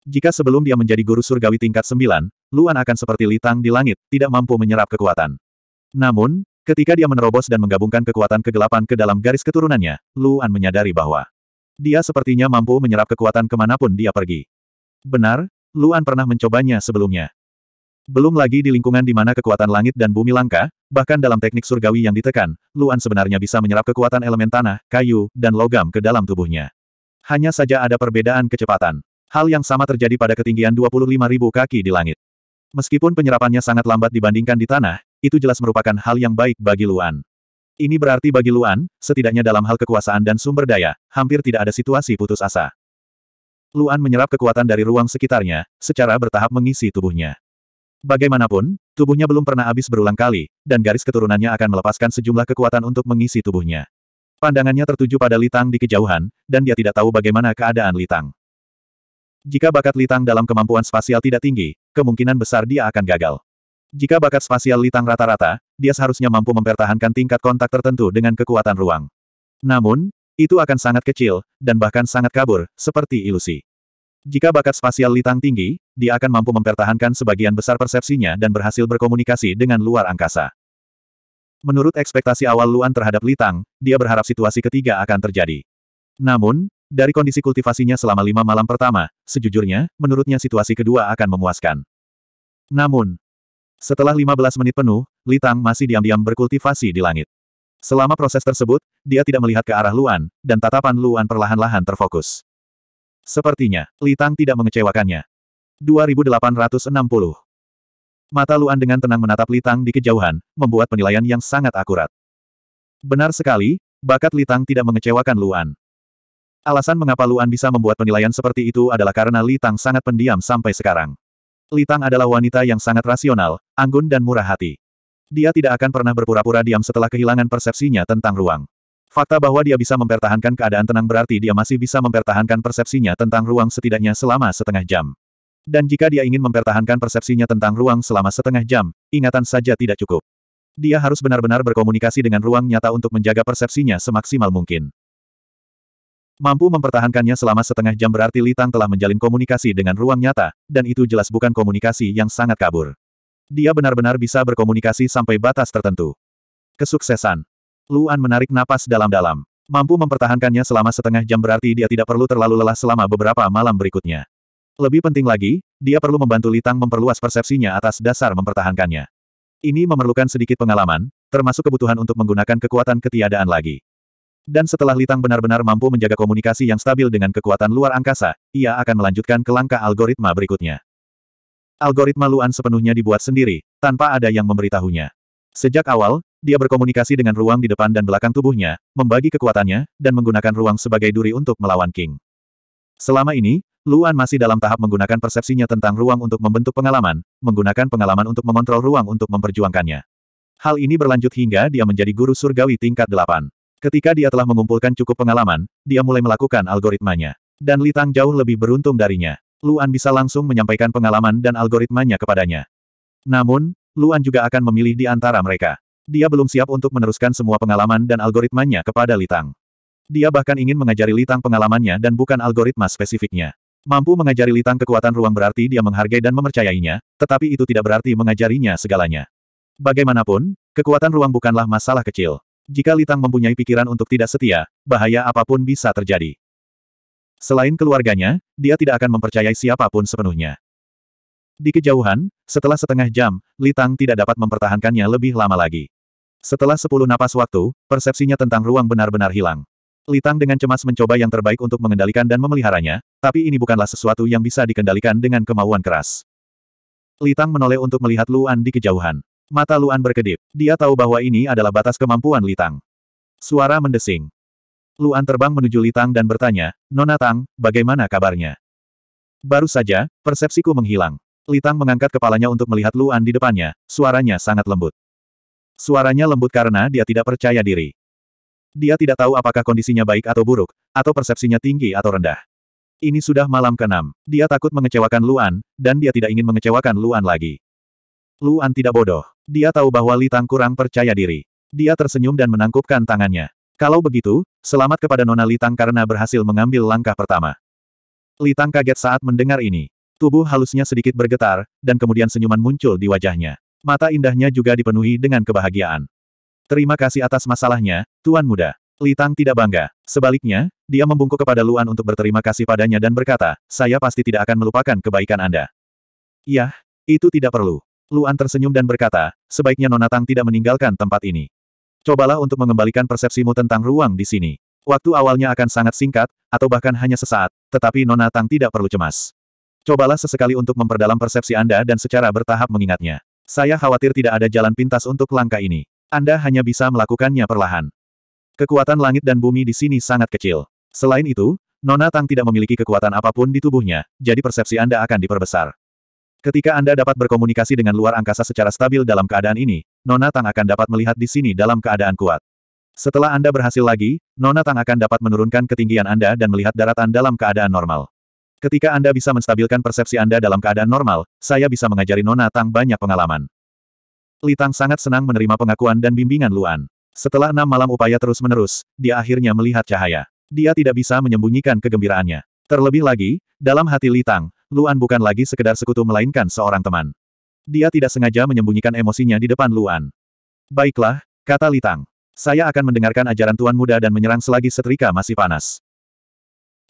Jika sebelum dia menjadi guru surgawi tingkat sembilan, Luan akan seperti litang di langit, tidak mampu menyerap kekuatan. Namun, ketika dia menerobos dan menggabungkan kekuatan kegelapan ke dalam garis keturunannya, Luan menyadari bahwa dia sepertinya mampu menyerap kekuatan kemanapun dia pergi. Benar, Luan pernah mencobanya sebelumnya. Belum lagi di lingkungan di mana kekuatan langit dan bumi langka, bahkan dalam teknik surgawi yang ditekan, Luan sebenarnya bisa menyerap kekuatan elemen tanah, kayu, dan logam ke dalam tubuhnya. Hanya saja ada perbedaan kecepatan. Hal yang sama terjadi pada ketinggian 25.000 kaki di langit. Meskipun penyerapannya sangat lambat dibandingkan di tanah, itu jelas merupakan hal yang baik bagi Luan. Ini berarti bagi Luan, setidaknya dalam hal kekuasaan dan sumber daya, hampir tidak ada situasi putus asa. Luan menyerap kekuatan dari ruang sekitarnya, secara bertahap mengisi tubuhnya. Bagaimanapun, tubuhnya belum pernah habis berulang kali, dan garis keturunannya akan melepaskan sejumlah kekuatan untuk mengisi tubuhnya. Pandangannya tertuju pada Litang di kejauhan, dan dia tidak tahu bagaimana keadaan Litang. Jika bakat Litang dalam kemampuan spasial tidak tinggi, kemungkinan besar dia akan gagal. Jika bakat spasial Litang rata-rata, dia seharusnya mampu mempertahankan tingkat kontak tertentu dengan kekuatan ruang. Namun, itu akan sangat kecil, dan bahkan sangat kabur, seperti ilusi. Jika bakat spasial Litang tinggi, dia akan mampu mempertahankan sebagian besar persepsinya dan berhasil berkomunikasi dengan luar angkasa. Menurut ekspektasi awal Luan terhadap Litang, dia berharap situasi ketiga akan terjadi. Namun, dari kondisi kultivasinya selama lima malam pertama, sejujurnya, menurutnya situasi kedua akan memuaskan. Namun, setelah 15 menit penuh, Litang masih diam-diam berkultivasi di langit. Selama proses tersebut, dia tidak melihat ke arah Luan, dan tatapan Luan perlahan-lahan terfokus. Sepertinya, Litang tidak mengecewakannya. 2860. Mata Luan dengan tenang menatap Litang di kejauhan, membuat penilaian yang sangat akurat. Benar sekali, bakat Litang tidak mengecewakan Luan. Alasan mengapa Luan bisa membuat penilaian seperti itu adalah karena Litang sangat pendiam sampai sekarang. Litang adalah wanita yang sangat rasional, anggun dan murah hati. Dia tidak akan pernah berpura-pura diam setelah kehilangan persepsinya tentang ruang. Fakta bahwa dia bisa mempertahankan keadaan tenang berarti dia masih bisa mempertahankan persepsinya tentang ruang setidaknya selama setengah jam. Dan jika dia ingin mempertahankan persepsinya tentang ruang selama setengah jam, ingatan saja tidak cukup. Dia harus benar-benar berkomunikasi dengan ruang nyata untuk menjaga persepsinya semaksimal mungkin. Mampu mempertahankannya selama setengah jam berarti Litang telah menjalin komunikasi dengan ruang nyata, dan itu jelas bukan komunikasi yang sangat kabur. Dia benar-benar bisa berkomunikasi sampai batas tertentu. Kesuksesan. Luan menarik napas dalam-dalam. Mampu mempertahankannya selama setengah jam berarti dia tidak perlu terlalu lelah selama beberapa malam berikutnya. Lebih penting lagi, dia perlu membantu Litang memperluas persepsinya atas dasar mempertahankannya. Ini memerlukan sedikit pengalaman, termasuk kebutuhan untuk menggunakan kekuatan ketiadaan lagi. Dan setelah Litang benar-benar mampu menjaga komunikasi yang stabil dengan kekuatan luar angkasa, ia akan melanjutkan ke langkah algoritma berikutnya. Algoritma Luan sepenuhnya dibuat sendiri, tanpa ada yang memberitahunya. Sejak awal, dia berkomunikasi dengan ruang di depan dan belakang tubuhnya, membagi kekuatannya, dan menggunakan ruang sebagai duri untuk melawan King. Selama ini, Luan masih dalam tahap menggunakan persepsinya tentang ruang untuk membentuk pengalaman, menggunakan pengalaman untuk mengontrol ruang untuk memperjuangkannya. Hal ini berlanjut hingga dia menjadi guru surgawi tingkat 8. Ketika dia telah mengumpulkan cukup pengalaman, dia mulai melakukan algoritmanya. Dan Litang jauh lebih beruntung darinya. Luan bisa langsung menyampaikan pengalaman dan algoritmanya kepadanya. Namun, Luan juga akan memilih di antara mereka. Dia belum siap untuk meneruskan semua pengalaman dan algoritmanya kepada Litang. Dia bahkan ingin mengajari Litang pengalamannya dan bukan algoritma spesifiknya. Mampu mengajari Litang kekuatan ruang berarti dia menghargai dan memercayainya, tetapi itu tidak berarti mengajarinya segalanya. Bagaimanapun, kekuatan ruang bukanlah masalah kecil. Jika Litang mempunyai pikiran untuk tidak setia, bahaya apapun bisa terjadi. Selain keluarganya, dia tidak akan mempercayai siapapun sepenuhnya. Di kejauhan, setelah setengah jam, Litang tidak dapat mempertahankannya lebih lama lagi. Setelah sepuluh napas waktu, persepsinya tentang ruang benar-benar hilang. Litang dengan cemas mencoba yang terbaik untuk mengendalikan dan memeliharanya, tapi ini bukanlah sesuatu yang bisa dikendalikan dengan kemauan keras. Litang menoleh untuk melihat Luan di kejauhan. Mata Luan berkedip. Dia tahu bahwa ini adalah batas kemampuan Litang. Suara mendesing. Luan terbang menuju Litang dan bertanya, Nona Tang, bagaimana kabarnya? Baru saja, persepsiku menghilang. Litang mengangkat kepalanya untuk melihat Luan di depannya, suaranya sangat lembut. Suaranya lembut karena dia tidak percaya diri. Dia tidak tahu apakah kondisinya baik atau buruk, atau persepsinya tinggi atau rendah. Ini sudah malam ke-6. Dia takut mengecewakan Luan, dan dia tidak ingin mengecewakan Luan lagi. Luan tidak bodoh. Dia tahu bahwa Litang kurang percaya diri. Dia tersenyum dan menangkupkan tangannya. Kalau begitu, selamat kepada Nona Litang karena berhasil mengambil langkah pertama. Litang kaget saat mendengar ini. Tubuh halusnya sedikit bergetar, dan kemudian senyuman muncul di wajahnya. Mata indahnya juga dipenuhi dengan kebahagiaan. Terima kasih atas masalahnya, Tuan Muda. Li Tang tidak bangga. Sebaliknya, dia membungkuk kepada Luan untuk berterima kasih padanya dan berkata, saya pasti tidak akan melupakan kebaikan Anda. Yah, itu tidak perlu. Luan tersenyum dan berkata, sebaiknya Nona Tang tidak meninggalkan tempat ini. Cobalah untuk mengembalikan persepsimu tentang ruang di sini. Waktu awalnya akan sangat singkat, atau bahkan hanya sesaat, tetapi Nona Tang tidak perlu cemas. Cobalah sesekali untuk memperdalam persepsi Anda dan secara bertahap mengingatnya. Saya khawatir tidak ada jalan pintas untuk langkah ini. Anda hanya bisa melakukannya perlahan. Kekuatan langit dan bumi di sini sangat kecil. Selain itu, Nona Tang tidak memiliki kekuatan apapun di tubuhnya, jadi persepsi Anda akan diperbesar. Ketika Anda dapat berkomunikasi dengan luar angkasa secara stabil dalam keadaan ini, Nona Tang akan dapat melihat di sini dalam keadaan kuat. Setelah Anda berhasil lagi, Nona Tang akan dapat menurunkan ketinggian Anda dan melihat daratan dalam keadaan normal. Ketika Anda bisa menstabilkan persepsi Anda dalam keadaan normal, saya bisa mengajari Nona Tang banyak pengalaman. Litang sangat senang menerima pengakuan dan bimbingan Luan. Setelah enam malam upaya terus-menerus, dia akhirnya melihat cahaya. Dia tidak bisa menyembunyikan kegembiraannya. Terlebih lagi, dalam hati Litang, Luan bukan lagi sekedar sekutu melainkan seorang teman. Dia tidak sengaja menyembunyikan emosinya di depan Luan. Baiklah, kata Litang. Saya akan mendengarkan ajaran Tuan Muda dan menyerang selagi setrika masih panas.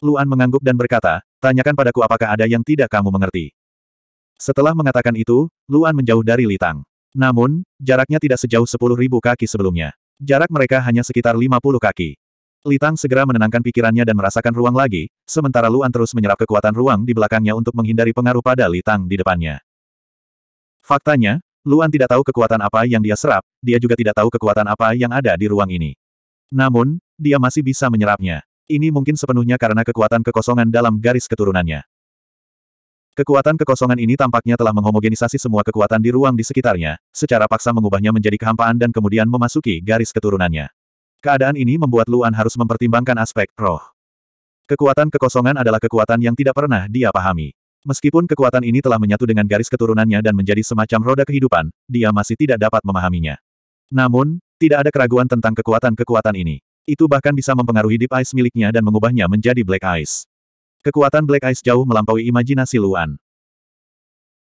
Luan mengangguk dan berkata, tanyakan padaku apakah ada yang tidak kamu mengerti. Setelah mengatakan itu, Luan menjauh dari Litang. Namun, jaraknya tidak sejauh sepuluh ribu kaki sebelumnya. Jarak mereka hanya sekitar lima puluh kaki. Litang segera menenangkan pikirannya dan merasakan ruang lagi, sementara Luan terus menyerap kekuatan ruang di belakangnya untuk menghindari pengaruh pada Litang di depannya. Faktanya, Luan tidak tahu kekuatan apa yang dia serap, dia juga tidak tahu kekuatan apa yang ada di ruang ini. Namun, dia masih bisa menyerapnya. Ini mungkin sepenuhnya karena kekuatan kekosongan dalam garis keturunannya. Kekuatan kekosongan ini tampaknya telah menghomogenisasi semua kekuatan di ruang di sekitarnya, secara paksa mengubahnya menjadi kehampaan dan kemudian memasuki garis keturunannya. Keadaan ini membuat Luan harus mempertimbangkan aspek roh. Kekuatan kekosongan adalah kekuatan yang tidak pernah dia pahami. Meskipun kekuatan ini telah menyatu dengan garis keturunannya dan menjadi semacam roda kehidupan, dia masih tidak dapat memahaminya. Namun, tidak ada keraguan tentang kekuatan-kekuatan ini. Itu bahkan bisa mempengaruhi Deep Ice miliknya dan mengubahnya menjadi Black Ice. Kekuatan Black Ice jauh melampaui imajinasi Luan.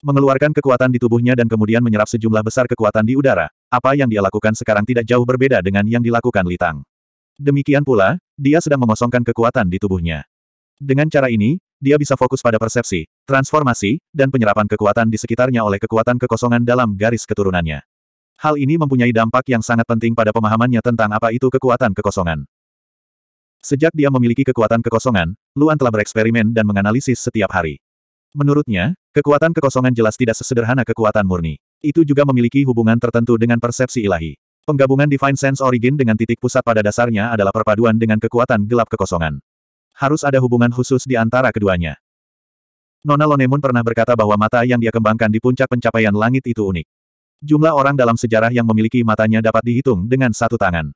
Mengeluarkan kekuatan di tubuhnya dan kemudian menyerap sejumlah besar kekuatan di udara, apa yang dia lakukan sekarang tidak jauh berbeda dengan yang dilakukan Litang. Demikian pula, dia sedang mengosongkan kekuatan di tubuhnya. Dengan cara ini, dia bisa fokus pada persepsi, transformasi, dan penyerapan kekuatan di sekitarnya oleh kekuatan kekosongan dalam garis keturunannya. Hal ini mempunyai dampak yang sangat penting pada pemahamannya tentang apa itu kekuatan kekosongan. Sejak dia memiliki kekuatan kekosongan, Luan telah bereksperimen dan menganalisis setiap hari. Menurutnya, kekuatan kekosongan jelas tidak sesederhana kekuatan murni. Itu juga memiliki hubungan tertentu dengan persepsi ilahi. Penggabungan Divine Sense Origin dengan titik pusat pada dasarnya adalah perpaduan dengan kekuatan gelap kekosongan. Harus ada hubungan khusus di antara keduanya. Nona Lonemun pernah berkata bahwa mata yang dia kembangkan di puncak pencapaian langit itu unik. Jumlah orang dalam sejarah yang memiliki matanya dapat dihitung dengan satu tangan.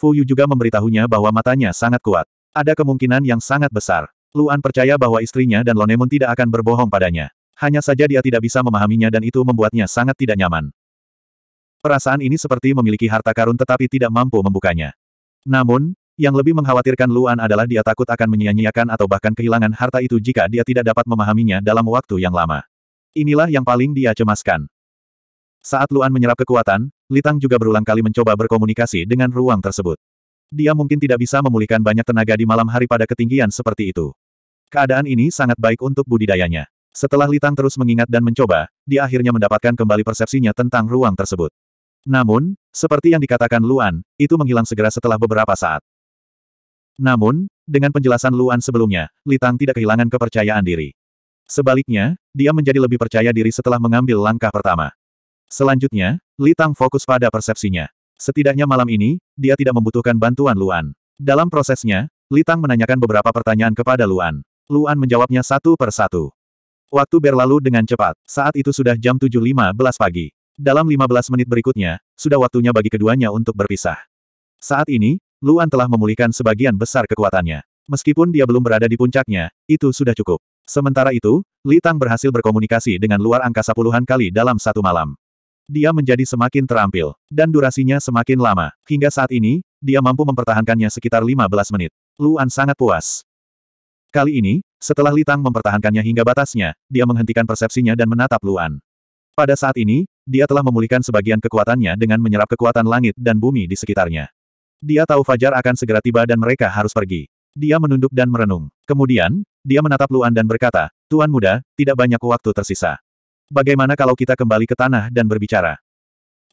Fu Yu juga memberitahunya bahwa matanya sangat kuat. Ada kemungkinan yang sangat besar. Luan percaya bahwa istrinya dan Lonemon tidak akan berbohong padanya. Hanya saja dia tidak bisa memahaminya dan itu membuatnya sangat tidak nyaman. Perasaan ini seperti memiliki harta karun tetapi tidak mampu membukanya. Namun, yang lebih mengkhawatirkan Luan adalah dia takut akan menyia-nyiakan atau bahkan kehilangan harta itu jika dia tidak dapat memahaminya dalam waktu yang lama. Inilah yang paling dia cemaskan. Saat Luan menyerap kekuatan, Litang juga berulang kali mencoba berkomunikasi dengan ruang tersebut. Dia mungkin tidak bisa memulihkan banyak tenaga di malam hari pada ketinggian seperti itu. Keadaan ini sangat baik untuk budidayanya. Setelah Litang terus mengingat dan mencoba, dia akhirnya mendapatkan kembali persepsinya tentang ruang tersebut. Namun, seperti yang dikatakan Luan, itu menghilang segera setelah beberapa saat. Namun, dengan penjelasan Luan sebelumnya, Litang tidak kehilangan kepercayaan diri. Sebaliknya, dia menjadi lebih percaya diri setelah mengambil langkah pertama. Selanjutnya, Li Tang fokus pada persepsinya. Setidaknya malam ini, dia tidak membutuhkan bantuan Luan. Dalam prosesnya, Li Tang menanyakan beberapa pertanyaan kepada Luan. Luan menjawabnya satu per satu. Waktu berlalu dengan cepat, saat itu sudah jam 7.15 pagi. Dalam 15 menit berikutnya, sudah waktunya bagi keduanya untuk berpisah. Saat ini, Luan telah memulihkan sebagian besar kekuatannya. Meskipun dia belum berada di puncaknya, itu sudah cukup. Sementara itu, Li Tang berhasil berkomunikasi dengan luar angkasa puluhan kali dalam satu malam dia menjadi semakin terampil, dan durasinya semakin lama. Hingga saat ini, dia mampu mempertahankannya sekitar 15 menit. Luan sangat puas. Kali ini, setelah Litang mempertahankannya hingga batasnya, dia menghentikan persepsinya dan menatap Luan. Pada saat ini, dia telah memulihkan sebagian kekuatannya dengan menyerap kekuatan langit dan bumi di sekitarnya. Dia tahu Fajar akan segera tiba dan mereka harus pergi. Dia menunduk dan merenung. Kemudian, dia menatap Luan dan berkata, Tuan muda, tidak banyak waktu tersisa. Bagaimana kalau kita kembali ke tanah dan berbicara?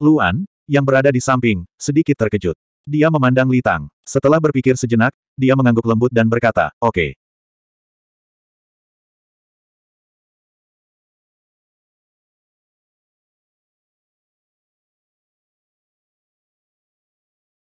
Luan, yang berada di samping, sedikit terkejut. Dia memandang Litang. Setelah berpikir sejenak, dia mengangguk lembut dan berkata, Oke. Okay.